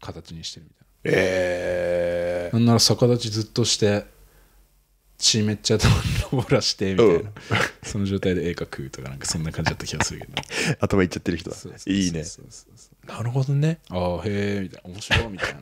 形にしてるみたいな。えー、なんなら逆立ちずっとして血めっちゃ登らしてみたいな、うん、その状態で絵描くとかなんかそんな感じだった気がするけど
[laughs] 頭いっちゃってる人だいいねなるほどね
ああへえみたいな面白いみたいな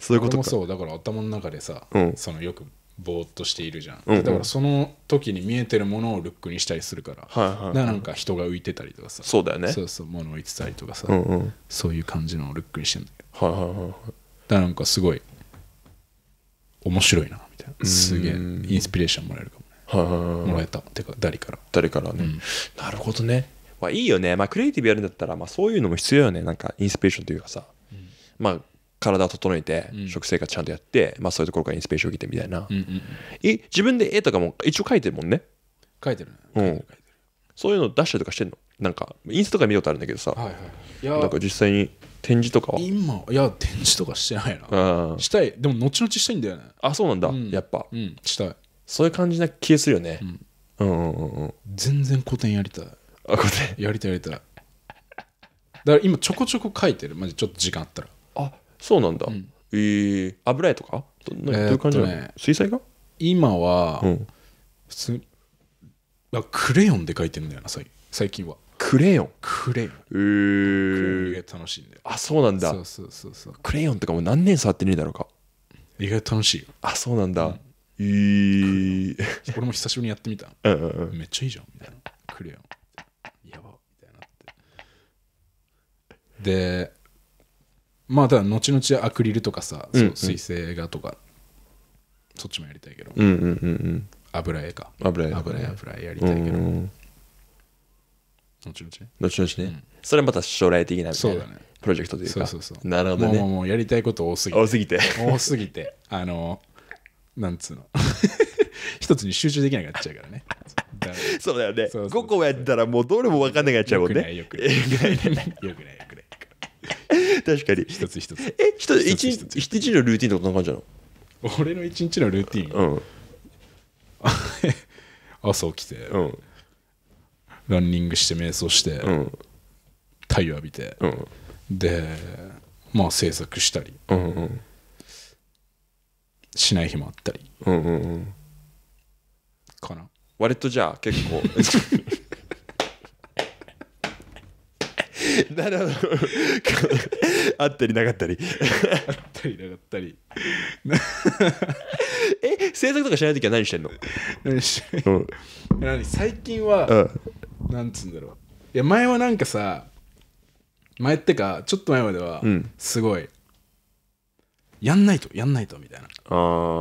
そういうことかそ
うだから頭の中でさ、うん、そのよくぼーっとしているじゃん、うんうん、だからその時に見えてるものをルックにしたりするから、はいはいはい、かなんか人が浮いてたりとかさそうだよねそうそう物置いてたりとかさ、うんうん、そういう感じのルックにしてんだけど、はいはいはい、だからなんかすごい面白いなみたいなすげえイン
スピレーションもらえるかもね、はいはいはい、もらえたってか誰から誰からね、うん、なるほどねまあいいよねまあクリエイティブやるんだったらまあそういうのも必要よねなんかインスピレーションというかさ、うん、まあ体を整えて、食生活ちゃんとやって、まあ、そういうところからインスピレーションを受けてみたいな、うんうん、え自分で絵とかも一応描いてるもんね描いてるね、うん、そういうの出したりとかしてんのなんかインスタとか見たことあるんだけどさ、はいはい、いなんか実際に展示とかは今いや展示とかしてないな、したいでも後々したいんだよねあそうなんだ、うん、やっぱ、うん、したい
そういう感じな気するよね、うん、うんうんうん全然古典やりたいあ古典やりたいやりたいだから今ちょこちょこ書いてるマジちょっと時間あったらそうなんだ、うん、えー、油
絵とかどどういう感じなの、えーね、水彩画今
は、うん、普通だクレヨンで描いてるんだよな最近は
クレヨンクレヨンえー、楽しいんだよあそうなんだそうそうそうそうクレヨンとかもう何年触ってねえだろうか意外と楽しいよあそうなんだ、うん、えー、
俺も久しぶりにやってみたうんうん、うん、めっちゃいいじゃんみたいなクレヨンやばみたいなってでまあただ後々アクリルとかさ、うんうん、水性画とかそっちもやりたいけど、うんうんうんうん油絵か油絵油絵油絵やりたいけど、う
ん、後々ね後々ね、うん、それまた将来的なそうだねプロジェクトというかそうそうそうなるほどねもうやりたいこと多すぎて多すぎて多すぎて
あのなんつうの [laughs] 一つに集中できなくなっちゃうからね
[laughs] そうだよねそうそうそう5個やったらもうどれも分かんなくなっちゃうもんねよくないよくない [laughs] よくない [laughs] 確かに一つ一つえ一つ一日一日のルーティンってどんな感じなの俺の一日のルーティン、うん、
[laughs] 朝起きて、うん、ランニングして瞑想して、うん、太陽浴びて、でまあ制作したり、うんうん、しない日もあったり、うんうんうん、
かな割とじゃあ結構 [laughs] [laughs] なるほどあ [laughs] ったりなかったりあったりなかったり [laughs] え制作とかしない時は何してんの何してんの、うん、
何最近は、うん、なんつうんだろういや前はなんかさ前ってかちょっと前まではすごい、うん、やんないとやんないとみたい
な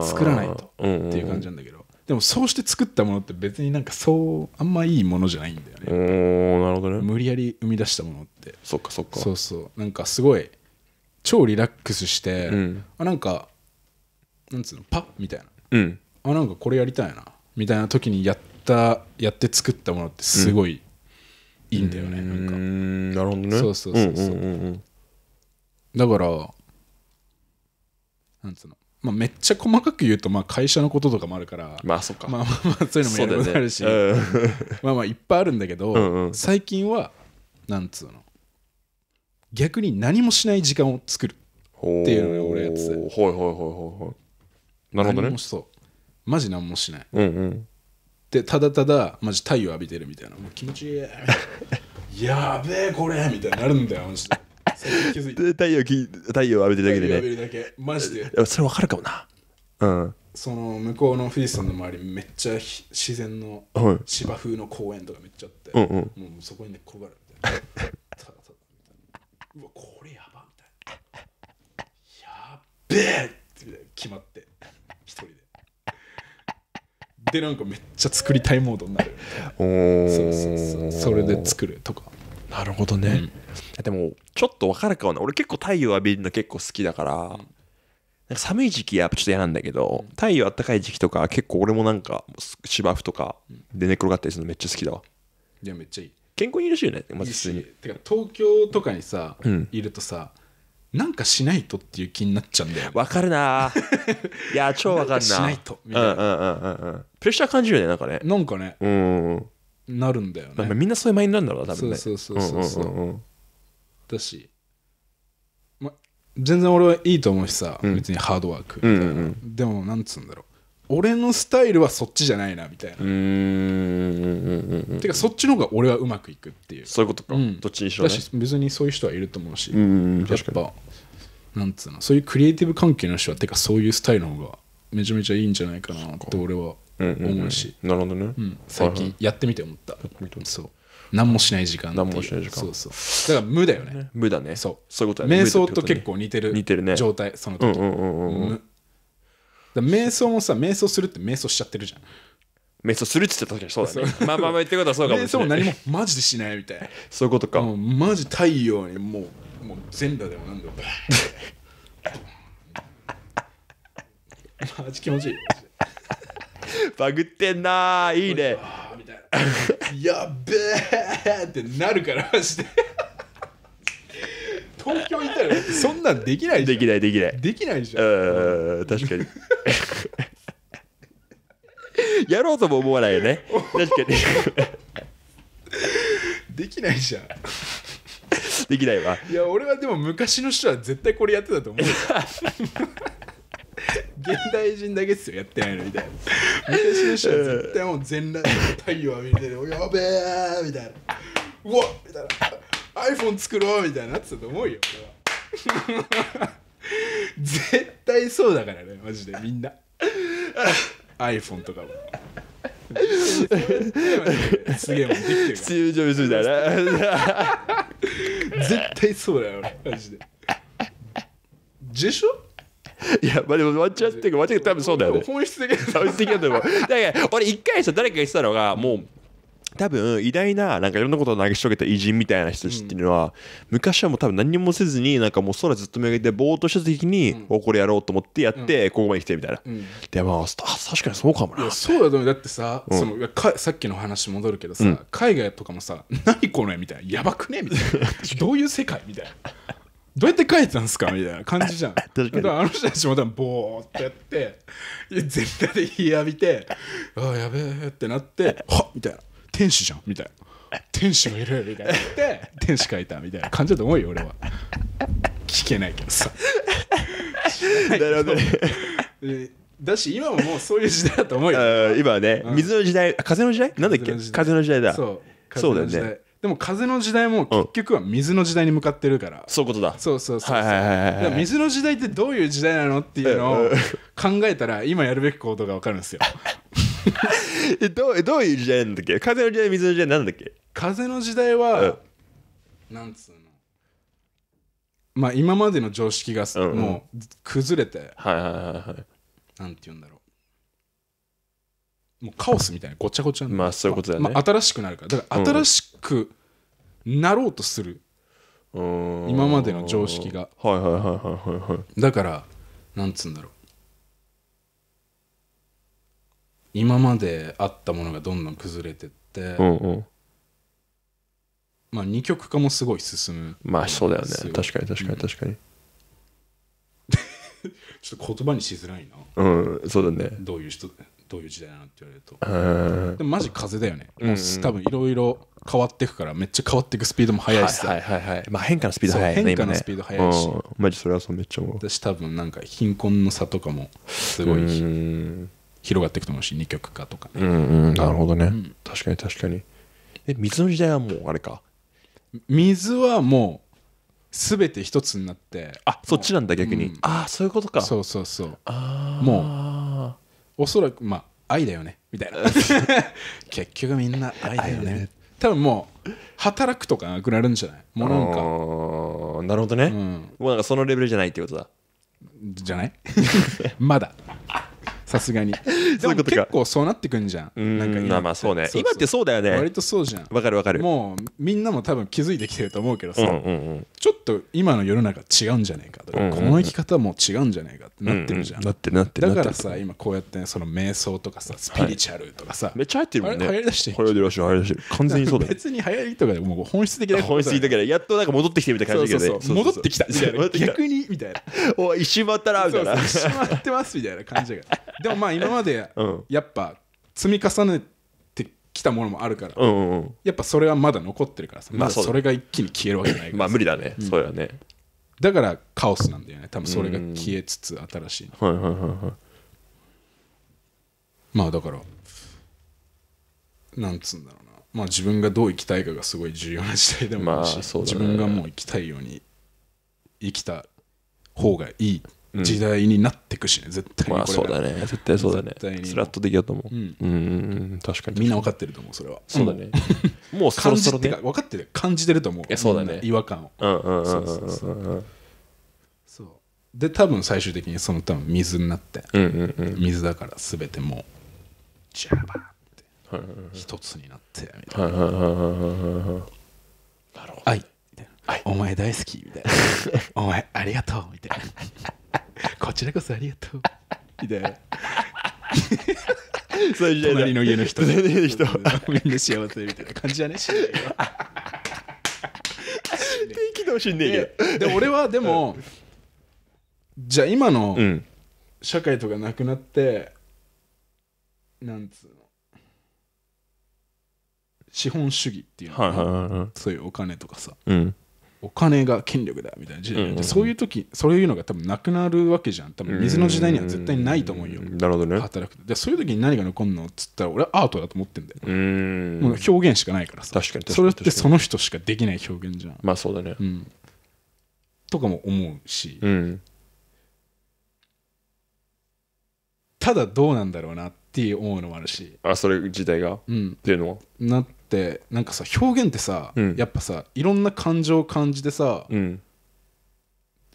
作らないとっていう感じなんだけど、
でもそうして作ったものって別になんかそうあんまいいものじゃないんだ
よねお
なるほどね無理やり生み出したものって
そっかそっかそう
そうなんかすごい超リラックスして、うん、あなんかなんつうのパッみたいな、うん、あなんかこれやりたいなみたいな時にやったやって作ったものってすごい、うん、いいんだ
よね、うん、なんかなるほどねそうそうそうそう,、
だからなんつうのまあ、めっちゃ細かく言うとまあ会社のこととかもあるから
まあそうかまあまあまあそういうのもやることあるし、ねうん、
まあまあいっぱいあるんだけど、うんうん、最近はなんつうの逆に何もしない時間を作るっていうのが俺やつはい
はいはいはいはいなるほどね何もし
そうマジ何もしない、うんうん、でただただマジ太陽浴びてるみたいなもう気持ちいい
[laughs]
やべえこれみたいになるんだよマジで
太陽き太陽浴びてるだけでね浴マジでそれわかるかもなうん
その向こうの富士山の周りめっちゃ自然の芝生の公園とかめっちゃあって、うんうん、もうそこに寝っ転がるみたいなうわこれやばみたいなやっべえって決まって一人で
でなんかめっちゃ作りたいモードになるおそうそうそうそれで作るとかなるほどね、うんでもちょっと分かるかもな俺結構太陽浴びるの結構好きだから、うん、か寒い時期やっぱちょっと嫌なんだけど、うん、太陽あったかい時期とか結構俺もなんか芝生とかで寝転がったりするのめっちゃ好きだわ
いやめっちゃいい健康にいるしよねまず普通にてか東京とかにさ、うん、いるとさなんかしないとっていう気になっちゃうん
だよわかるな [laughs] いや超わかるなしないとみたいな、うんうん、プレッシャー感じるよねなんかねなんかねうんなるんだよね
みんなそういうマインドなんだろう多分ねそうそうそうそうそう,、うんうんうんだし、ま、全然俺はいいと思うしさ、うん別にハードワークみたいな、うんうんでもなんつうんだろう俺のスタイルはそっちじゃないなみ
たいな、うんうんうんうんてか
そっちの方が俺はうまくいくっ
ていうそういうことか、うんどっちにしろだし
別にそういう人はいると思うし、うんう
んやっぱなんつう
のそういうクリエイティブ関係の人はてかそういうスタイルの方がめちゃめちゃいいんじゃないかなて俺は
思うし、なるほどね、うん最近
やってみて思った、そう何もしない時間っていう何もしない時間そうそうだから無だよねね無だねそうそういうことだね瞑想と結構似てる似てるね状態その時うんうんうんうん無だ瞑想もさ瞑想するって瞑想しちゃってるじゃん
瞑想するっつって確かにそうだねまあま
あまあ言ってることはそうかもしれない瞑想も何もマジでしないみたい
そういうことか、もうマジ太陽にもうもう全裸でも何でも [laughs] マジ気持ちいいバグってんなーいいね [laughs] やっべえってな
るからマジで東京行ったら
そんなんできないじゃできないできないできないじゃんうん確かにやろうとも思わないよね確かにできないじゃんできないわ
いや俺はでも昔の人は絶対これやってたと思うよ [laughs] 現代人だけっすよやってないのみたいな昔の人は絶対もう全裸で太陽浴びれてるやべえみたいなうわみたいな iPhone 作ろうみたいなってたと思うよ絶対そうだからねマジでみんな iPhone とかも。すげえもんできてる
スティージョブズみな絶対そうだよマジで受賞 [laughs] いや、まあでもワンチャンっていうか、ワンって、多分そうだよね。本質的本質的だと思う。だから俺一回さ、誰かが言ってたのが、もう、多分偉大ななんかいろんなことを投げしとけた偉人みたいな人たちっていうのは、うん、昔はもう多分何もせずになんかもう空ずっと見上げてぼーっとした時に、うん、これやろうと思ってやって、うん、ここまで来てみたいな、うん、でまあ確かにそうかもなそ
うだと思うだってさ、そのかさっきの話戻るけどさ、海外とかもさ「
[laughs] 何この絵みた
いな「やばくね」みたいな「[laughs] どういう世界?」みたいな。どうやって書いてたんですかみたいな感じじゃん [laughs] だからあの人たちもボーってやって絶対で火浴びてああやべえってなってはっみたいな天使じゃんみたいな天使がいるみたいなって [laughs] 天使書いたみたいな感じだと思うよ俺は聞けないけどさ [laughs] なるほどだし今ももうそういう時代だと思うよ今はね、
水の時代あ風の時代なんだっけ風の時代だそうそうだよね
でも風の時代も結局は水の時代に向かってるから、そういうことだそうそうそう水の時代ってどういう時代なのっていうのを考えたら今やるべきことが分かるんですよ
[laughs] どうどういう時代なんだっけ風の時代水の時代なんだっけ
風の時代は、うん、なんつうのまあ今までの常識が、うんうん、もう崩れて、はいはいはいはいなんて言うんだろうもうカオスみたいなごちゃごちゃまあそういうことだね、まあ、新しくなるからだから新しくなろうとする今までの常識がはいはいはいはいはいだからなんつうんだろう今まであったものがどんどん崩れてって、うんうん、まあ二極化もすごい進むまあそうだよね確
かに確かに確かに、うん、
ちょっと言葉にしづらいなうんそうだねどういう人どういう時代なのって言われるとでもマジ風だよね、うんうん、多分いろいろ変わっていく
からめっちゃ変わっていくスピードも速いしさ、はいはいはい、はい、まあ、変化のスピード速いね変化のスピード速いし、ね、マジそれはそうめっちゃ思う私
多分なんか貧困の差とかもすごい広がっていくと思うし2曲化とかねう
んうんなるほどね、うん、確かに確かに
え水の時代はもうあれか水はもう全て一つになってあそっちなんだ逆に、うん、ああそういうことかそうそうそう
も
うおそらくまあ愛だよねみたいな [laughs] 結局みんな愛だよね多分もう働くとかなくなるんじゃないも
うなんかなるほどね、うんもうなんかそのレベルじゃないってことだじゃない [laughs] ま
ださすがに [laughs] 結構そうなってくんじゃ
んなんか今まあまあそうね今ってそうだよね割とそうじゃんわかるわかるも
うみんなも多分気づいてきてると思うけどさ、ち
ょ
っと今の世の中違うんじゃねえ
かとか、この生き
方も違うんじゃねえかってなってるじ
ゃん、だってなってだからさ
今こうやって、その瞑想とかさスピリチュアルと
かさ、めっちゃ入ってるもんね流行りだしてる流行りだしてるりだしてる完全にそうだ別に流行りとかでも本質的な本質的だからやっとなんか戻ってきてみたいな感じだけど戻ってきた逆
にみたいなおい石まったらみたいなまってますみたいな感じがでもまあ今までやっぱ積み重ねてきたものもあるから、うんうんやっぱそれはまだ残ってるからさ、まあそそれ
が一気に消えるわけないから、まあ無理だね、そうやねだからカオスなんだよね多分それ
が消えつつ新しいのはいはいはいはいまあだからなんつうんだろうなまあ自分がどう生きたいかがすごい重要な時代でもあるし、まあそう自分がもう生きたいように生きた方がいい時代になっていくしね、絶対にまあそうだね絶対そうだねスラッと的だと思ううんうん確かにみんな分かってると思うそれはそうだね [laughs] もうそろそろね分かってる感じてると思ういそうだね違和感をうんうんうんそうで多分最終的にその多分水になってうううんんん、水だから全てもうジャバーって一つになってみた
いななるほ
ど愛みいお前大好きみたいな [laughs] お前ありがとうみたいな [laughs] こちらこそありがとう。みたいな。そういう隣の家の人隣の人みんな幸せみたいな感じじゃね。え。んだけど適当死んでいけど。で俺はでも、じゃあ今の社会とかなくなって、なんつうの資本主義っていうの、はそういうお金とかさうん。お金が権力だみたいな時代そういう時そういうのが多分なくなるわけじゃん多分水の時代には絶対ないと思うよ、
なるほどね働
くでそういう時に何が残るのっつったら俺アートだと思ってんだよ、うん、もう表現しかないからさ確かにそれってその人しかできない表現じゃんまあそうだね、とかも思うし、ただどうなんだろうなって思うのもある
しあそれ自体が、うん、っていうのはなってって
なんかさ表現ってさ、うん、やっぱさいろんな感情を感じてさ、うん、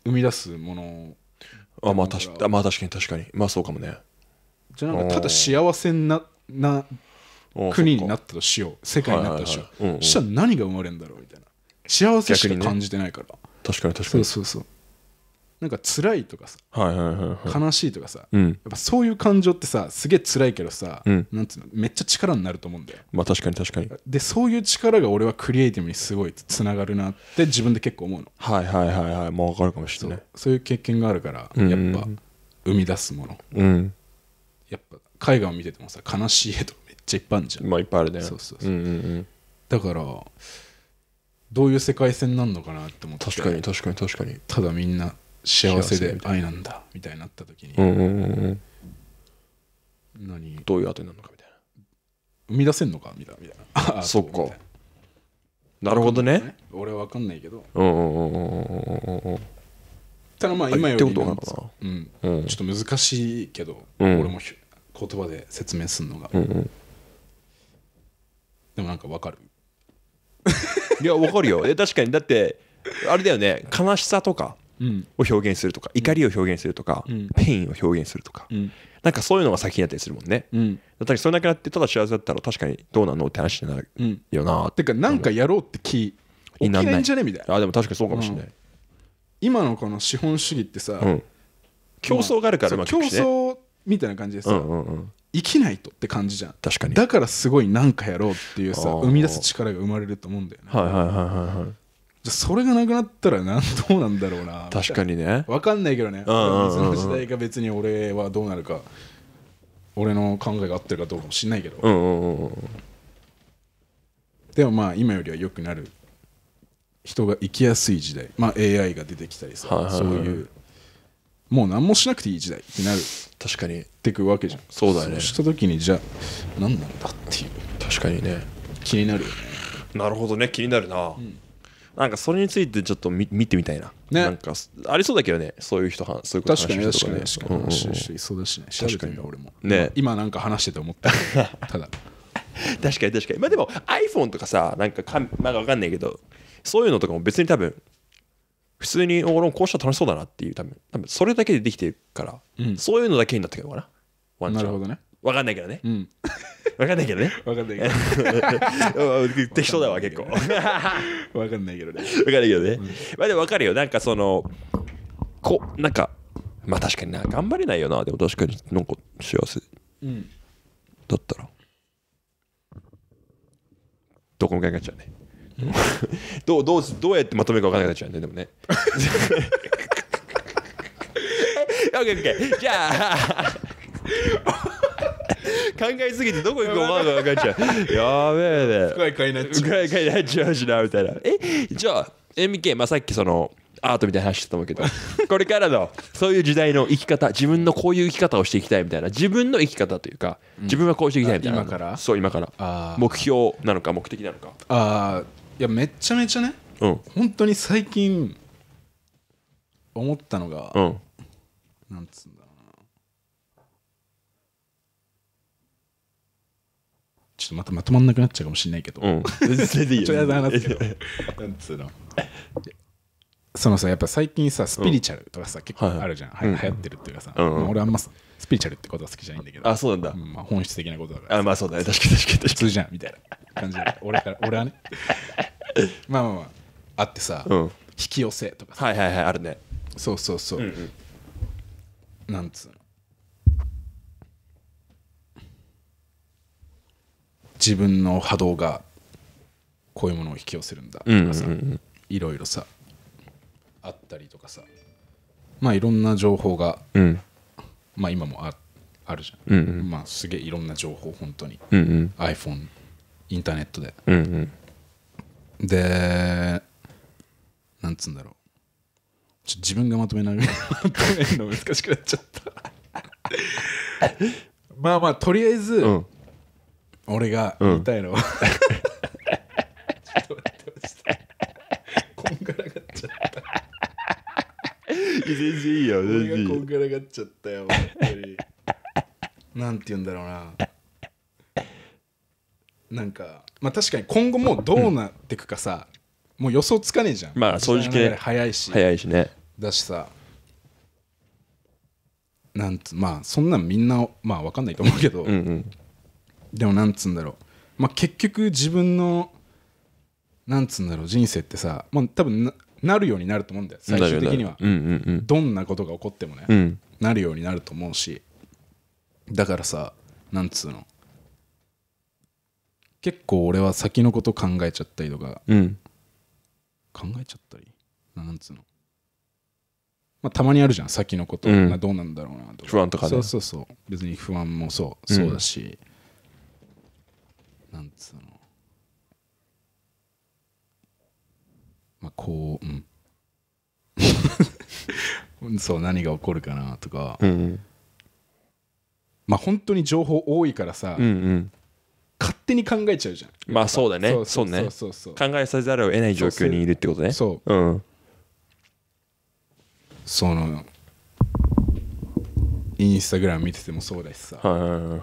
生み出すもの
あまあ確かまあ確かに確かにまあそうかもね
じゃあなんかただ幸せなな国になったとしよう世界になったとしよう、そしたら何が生まれるんだろうみたいな幸せしか感じてないから、ね、確かに確かにそうそうそうなんか辛いとか
さ、はいはいはいはい、悲しいとかさ、うん、やっぱ
そういう感情ってさすげえ辛いけどさ、うん、なんつうのめっちゃ力になると思うんだよ
まあ確かに確かに
でそういう力が俺はクリエイティブにすごいつながるなって自分で結構思うの
はいはいはいはいもう分かるかもしれない
そういう経験があるからやっ
ぱ生み出すもの、うん、
やっぱ絵画を見ててもさ悲しい絵とかめっちゃいっぱいあるじゃんまあいっぱいあるねそうそうそう,、うんうんうん、だからどういう世界線なんのかなって思って確かに確かに確かにただみんな幸せで愛なんだみたいになった
時に、うんうんうん何どういうあてなのかみたいな生み出せんのかみたいなそっかなるほどね、
ね、俺は分かんないけどうんうんうんうんうん
ただまあ今よりっう
ん、うん、ちょっと難しいけど、うん、俺も言葉で説明するのが、うん
うん、でもなんか分かるいや分かるよ確かにだってあれだよね悲しさとかを表現するとか、怒りを表現するとか、ペインを表現するとか、なんかそういうのが先にあったりするもんね、うん、だからそれだけなってただ幸せだったら確かにどうなのって話になるよな、うん、ってかなんかやろうって気
起きないんじゃねみたいなあ
でも確かにそうかもしれない、うん、今のこの資
本主義ってさ、競争があるからうまく、ね、競争みたいな感じでさ、うんうんうん生きないとって感じじゃん確かにだからすごい何かやろうっていうさ生み出す力が生まれると思うんだよねはいはいはいはい、はいじゃそれがなくなったらなんどうなんだろうな確かにね分かんないけどねその時代が別に俺はどうなるか俺の考えが合ってるかどうかもしんないけど、でもまあ今よりは良くなる人が生きやすい時代まあ AI が出てきたりさ、る。はいそういうもう何もしなくていい時代ってなる確かにってくわけじゃんそうだねした時にじゃあ何なんだっていう確かにね気になるよね
なるほどね気になるな、うんなんかそれについてちょっと見てみたいな。ね、なんかありそうだけどね、そういう人は、そういうこと話しか確かに、確かに、確かに、うんうん、
そうだしね、う、俺も。
ね、今なんか話してて思った。[laughs] ただ。確かに確かに。まあでも iPhone とかさ、なんかかなんかわかんないけど、そういうのとかも別に多分、普通に俺もこうしたら楽しそうだなっていう、多分、多分それだけでできてるから、うん、そういうのだけになってくるのかな。ワンチャン。なるほどね。わかんないけどね。わかんないけどね。わかんないけど。適当だわ、結構。わかんないけどね。わかんないけどね。まあでもわかるよ。なんかその、こう、なんか、まあ確かにな、頑張れないよな。でも確かに、なんか幸せ。
うん。だったら。
どこも考えちゃうね。[laughs] どう、どう、どうやってまとめるかわかんなくなっちゃうね、でもね。[laughs] [laughs] オッケーオッケー。じゃあ。考えすぎてどこ行くか分わっちゃう。やべえね。深い回になっちゃう。深い回になっちゃうしな、みたいな。え、じゃあ、MK、まあ、さっきその、アートみたいな話してたと思うけど、[laughs] これからの、そういう時代の生き方、自分のこういう生き方をしていきたいみたいな、自分の生き方というか、自分はこうしていきたいみたいな。今からそう、今から。目標なのか、目的なのか。ああ、いや、めち
ゃめちゃね、うん、本当に最近、思ったのが、うん、なんつうんだちょっとまたまとまんなくなっちゃうかもしれないけど、うん、全然いいよとりあえず話すけどなんつうのそのさやっぱ最近さスピリチュアルとかさ、結構あるじゃん、はい、流行ってるっていうかさ、俺あんまスピリチュアルってことは好きじゃないんだけどあそうなんだ、まあ、本質的なことだからあまあそうだね確かに確かに普通じゃんみたいな感じで俺俺はねまあまあまああってさ、引き寄せとかさはいはいはいあるねそうそうそう、なんつうの自分の波動がこういうものを引き寄せるんだとかさ、うんうんうん、いろいろさあったりとかさまあいろんな情報が、うん、まあ今もああるじゃん、うんうん、まあすげえいろんな情報本当に、うんうん、iPhone インターネットで、うんうん、でなんつうんだろうちょ自分がまとめないら [laughs] まとめるの難しくなっちゃった [laughs] まあまあとりあえず、うん、俺が言いたいのは、うん、
全然いいよ全然いいこん
がらがっちゃったよなんて言うんだろうななんかまあ確かに今後もうどうなっていくかさ、うん、もう予想つかねえじゃんまあ正直早いし早いしねだしさなんつまあそんなんみんなまあ分かんないと思うけど、うんうんでもなんつうんだろう、まあ、結局自分のなんつうんだろう人生ってさ、まあ、多分ななるようになると思うんだよ最終的には、うんうんうん、どんなことが起こってもね、うん、なるようになると思うしだからさなんつうの結構俺は先のこと考えちゃったりとか、うん、考えちゃったりなんつうのまあ、たまにあるじゃん先のこと、うん、どうなんだろうなとか不安とか、ね、そうそうそう別に不安もそうそうだし、つうのまあこううん [laughs] そう何が起こるかなとか、う
んうん、ま
あ本当に情報多いからさ、うんう
ん、勝手に考えちゃうじゃんまあそうだねそうね考えさせざるを得ない状況に
いるってことねそう、うん、そのインスタグラム見ててもそうだしさ、はいはいはいはい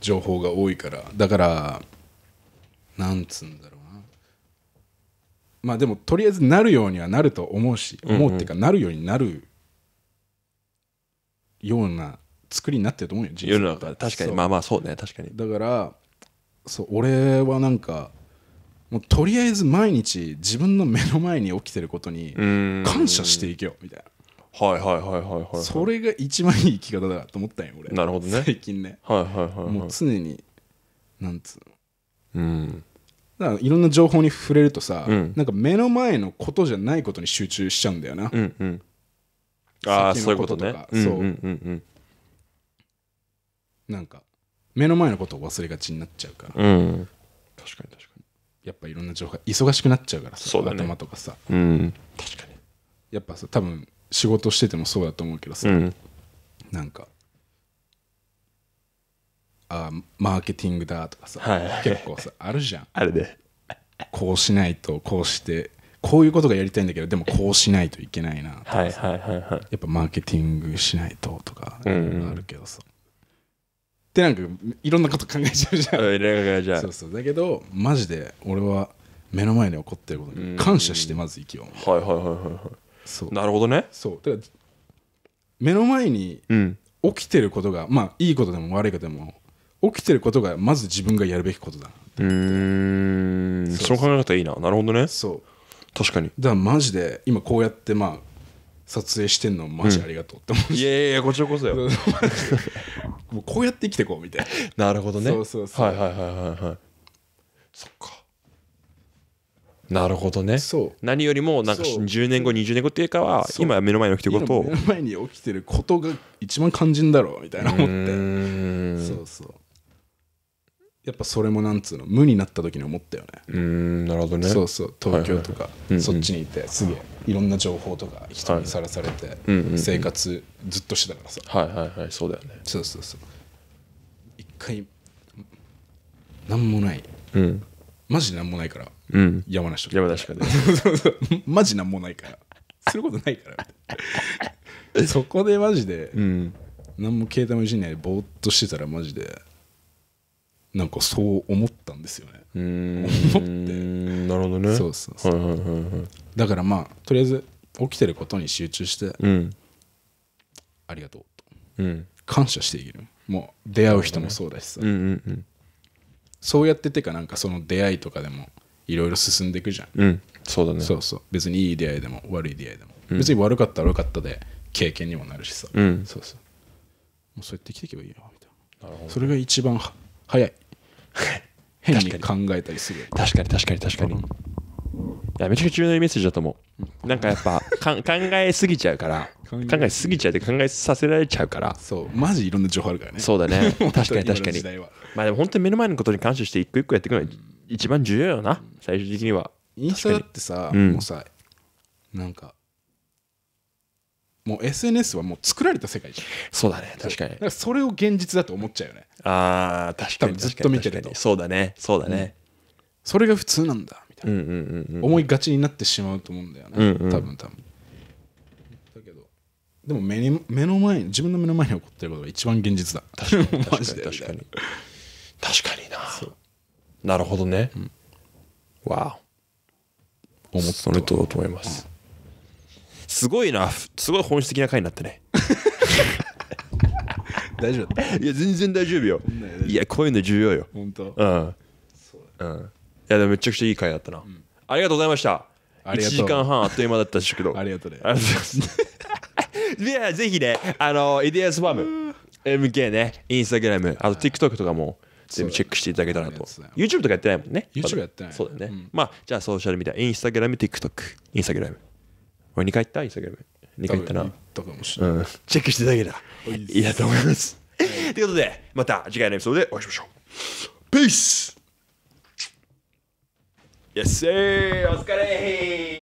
情報が多いからだからなんつうんだろうなまあでもとりあえずなるようにはなると思うし思うっていうかなるようになるような作りになってると思うよ人世の中確かにまあまあそうね確かにだからそう俺はなんかもうとりあえず毎日自分の目の前に起きてることに
感謝していけよみたいなはいはいはい
はいはいそれが一番いい生き方だと思ったんよ俺なるほどね
最近ねはいはいはい、はい、も
う常になんつうのうんだからいろんな情報に触れると
さ、うん、な
んか目の前のことじゃないことに集中しちゃうんだよな、うんうん、
ああそういうことねそう,、うんうんうん
なんか目の前のことを忘れがちになっちゃうから、うん、確かに確かにやっぱいろんな情報が忙しくなっちゃうからさ、ね、頭とかさ、うん、確かにやっぱさ多分仕事しててもそうだと思うけどさ、うん、なんかあマーケティングだとかさ、はい、結構さあるじゃんあれでこうしないとこうしてこういうことがやりたいんだけどでもこうしないといけないなとかやっぱマーケティングしないととかあるけどさ、うんうん、でなんかい
ろんなこと考えちゃうじゃんいろいろ考えちゃうそうそ
うだけどマジで俺は目の前に起こってることに感謝してまず生きよう、う
ん、はいはいはいはい
そうなるほどねそうだから目の前に起きてることがまあいいことでも悪いことでも起きてることがまず自分がやるべきことだ
うんそそうの考え方いいななるほどねそう確かに
だからマジで今こうやってまあ撮影してんのマジありがとうって思
ういやいやいやこちらこそよ [laughs] もうこうやって生きてこうみたいななるほどねそうそうそうはいはいはいはいはいそっかなるほどねそう何よりもなんか10年後20年後っていうかは今目の前に起きてることを目の
前に起きてることが一番肝心だろうみたいな思うっ
てんそう
そうやっぱそれもなんつうの無になった時に思ったよねうんなるほどねそうそう東京とかそっちにいてすげえいろんな情報とか人にさらされてうん生活ずっとしてたからさはいはいはいそうだよねそうそうそう一回何もないうんマジなんもないから、うん。山梨とか山梨かそううマジなんもないからすることないから [laughs] そこでマジでうん。何も携帯もいじんないでぼーっとしてたらマジでなんかそう思ったんですよねうってなるほどね。そうそうそうだからまあとりあえず起きてることに集中してうん。ありがとうとうん。感謝していけるもう出会う人もそうだしさ、うんうんうん。そうやっててかなんかその出会いとかでもいろいろ進んでいくじゃん、うんそうだねそうそう別にいい出会いでも悪い出会いでも、うん別に悪かったら悪かったで経験にもなるしさ、うんそうそうもうそうやって生きていけばいいよみたいななるほどそれが一番早い [laughs] 変に考えたりする確かに確かに確かに
いやめちゃくちゃ重要なメッセージだと思うなんかやっぱ [laughs] か考えすぎちゃうから考えすぎちゃって考えさせられちゃうからそうマジいろんな情報あるからねそうだね [laughs] 確かに確かにまあでも本当に目の前のことに感謝して一個一個やっていくのが一番重要よな、最終的にはイ
ンスタだってさ、うん、もうさ
なんかもう
SNS はもう作られた世界じゃん
そうだね確かにか
それを現実だと思っちゃうよね
ああ確かにずっと見てるとそうだねそうだね、うん、それが普通なんだたいな、思
いがちになってしまうと思うんだよね、うんうん、多分多分だけどでも目に目の前に自分の目の前に起こってることが一番現実だ確かに [laughs] 確かに確かに確
かにななるほどね、うん、わお思ってそれと思います、うんすごいな、すごい本質的な回になってね。[laughs] 大丈夫いや、全然大丈夫よ。いや、こういうの重要よ。本当うん。うん。やでもめちゃくちゃいい回だったな、ありがとうございました1時間半あっという間だったでしけどありがとうありがとうございます [laughs] いやぜひねあのイデアスーム MK ねインスタグラムあと TikTok とかも全部チェックしていただけたらと、YouTube とかやってないもんね YouTube やってないそうだよね、うん、まあじゃあソーシャルみたいインスタグラム TikTok インスタグラム俺2回行ったインスタグラム2回行ったなたかもしれない、うん、チェックしていただけたらいいと思います [laughs] ということでまた次回のエピソードでお会いしましょう Peace! Yes, sir!
Oscar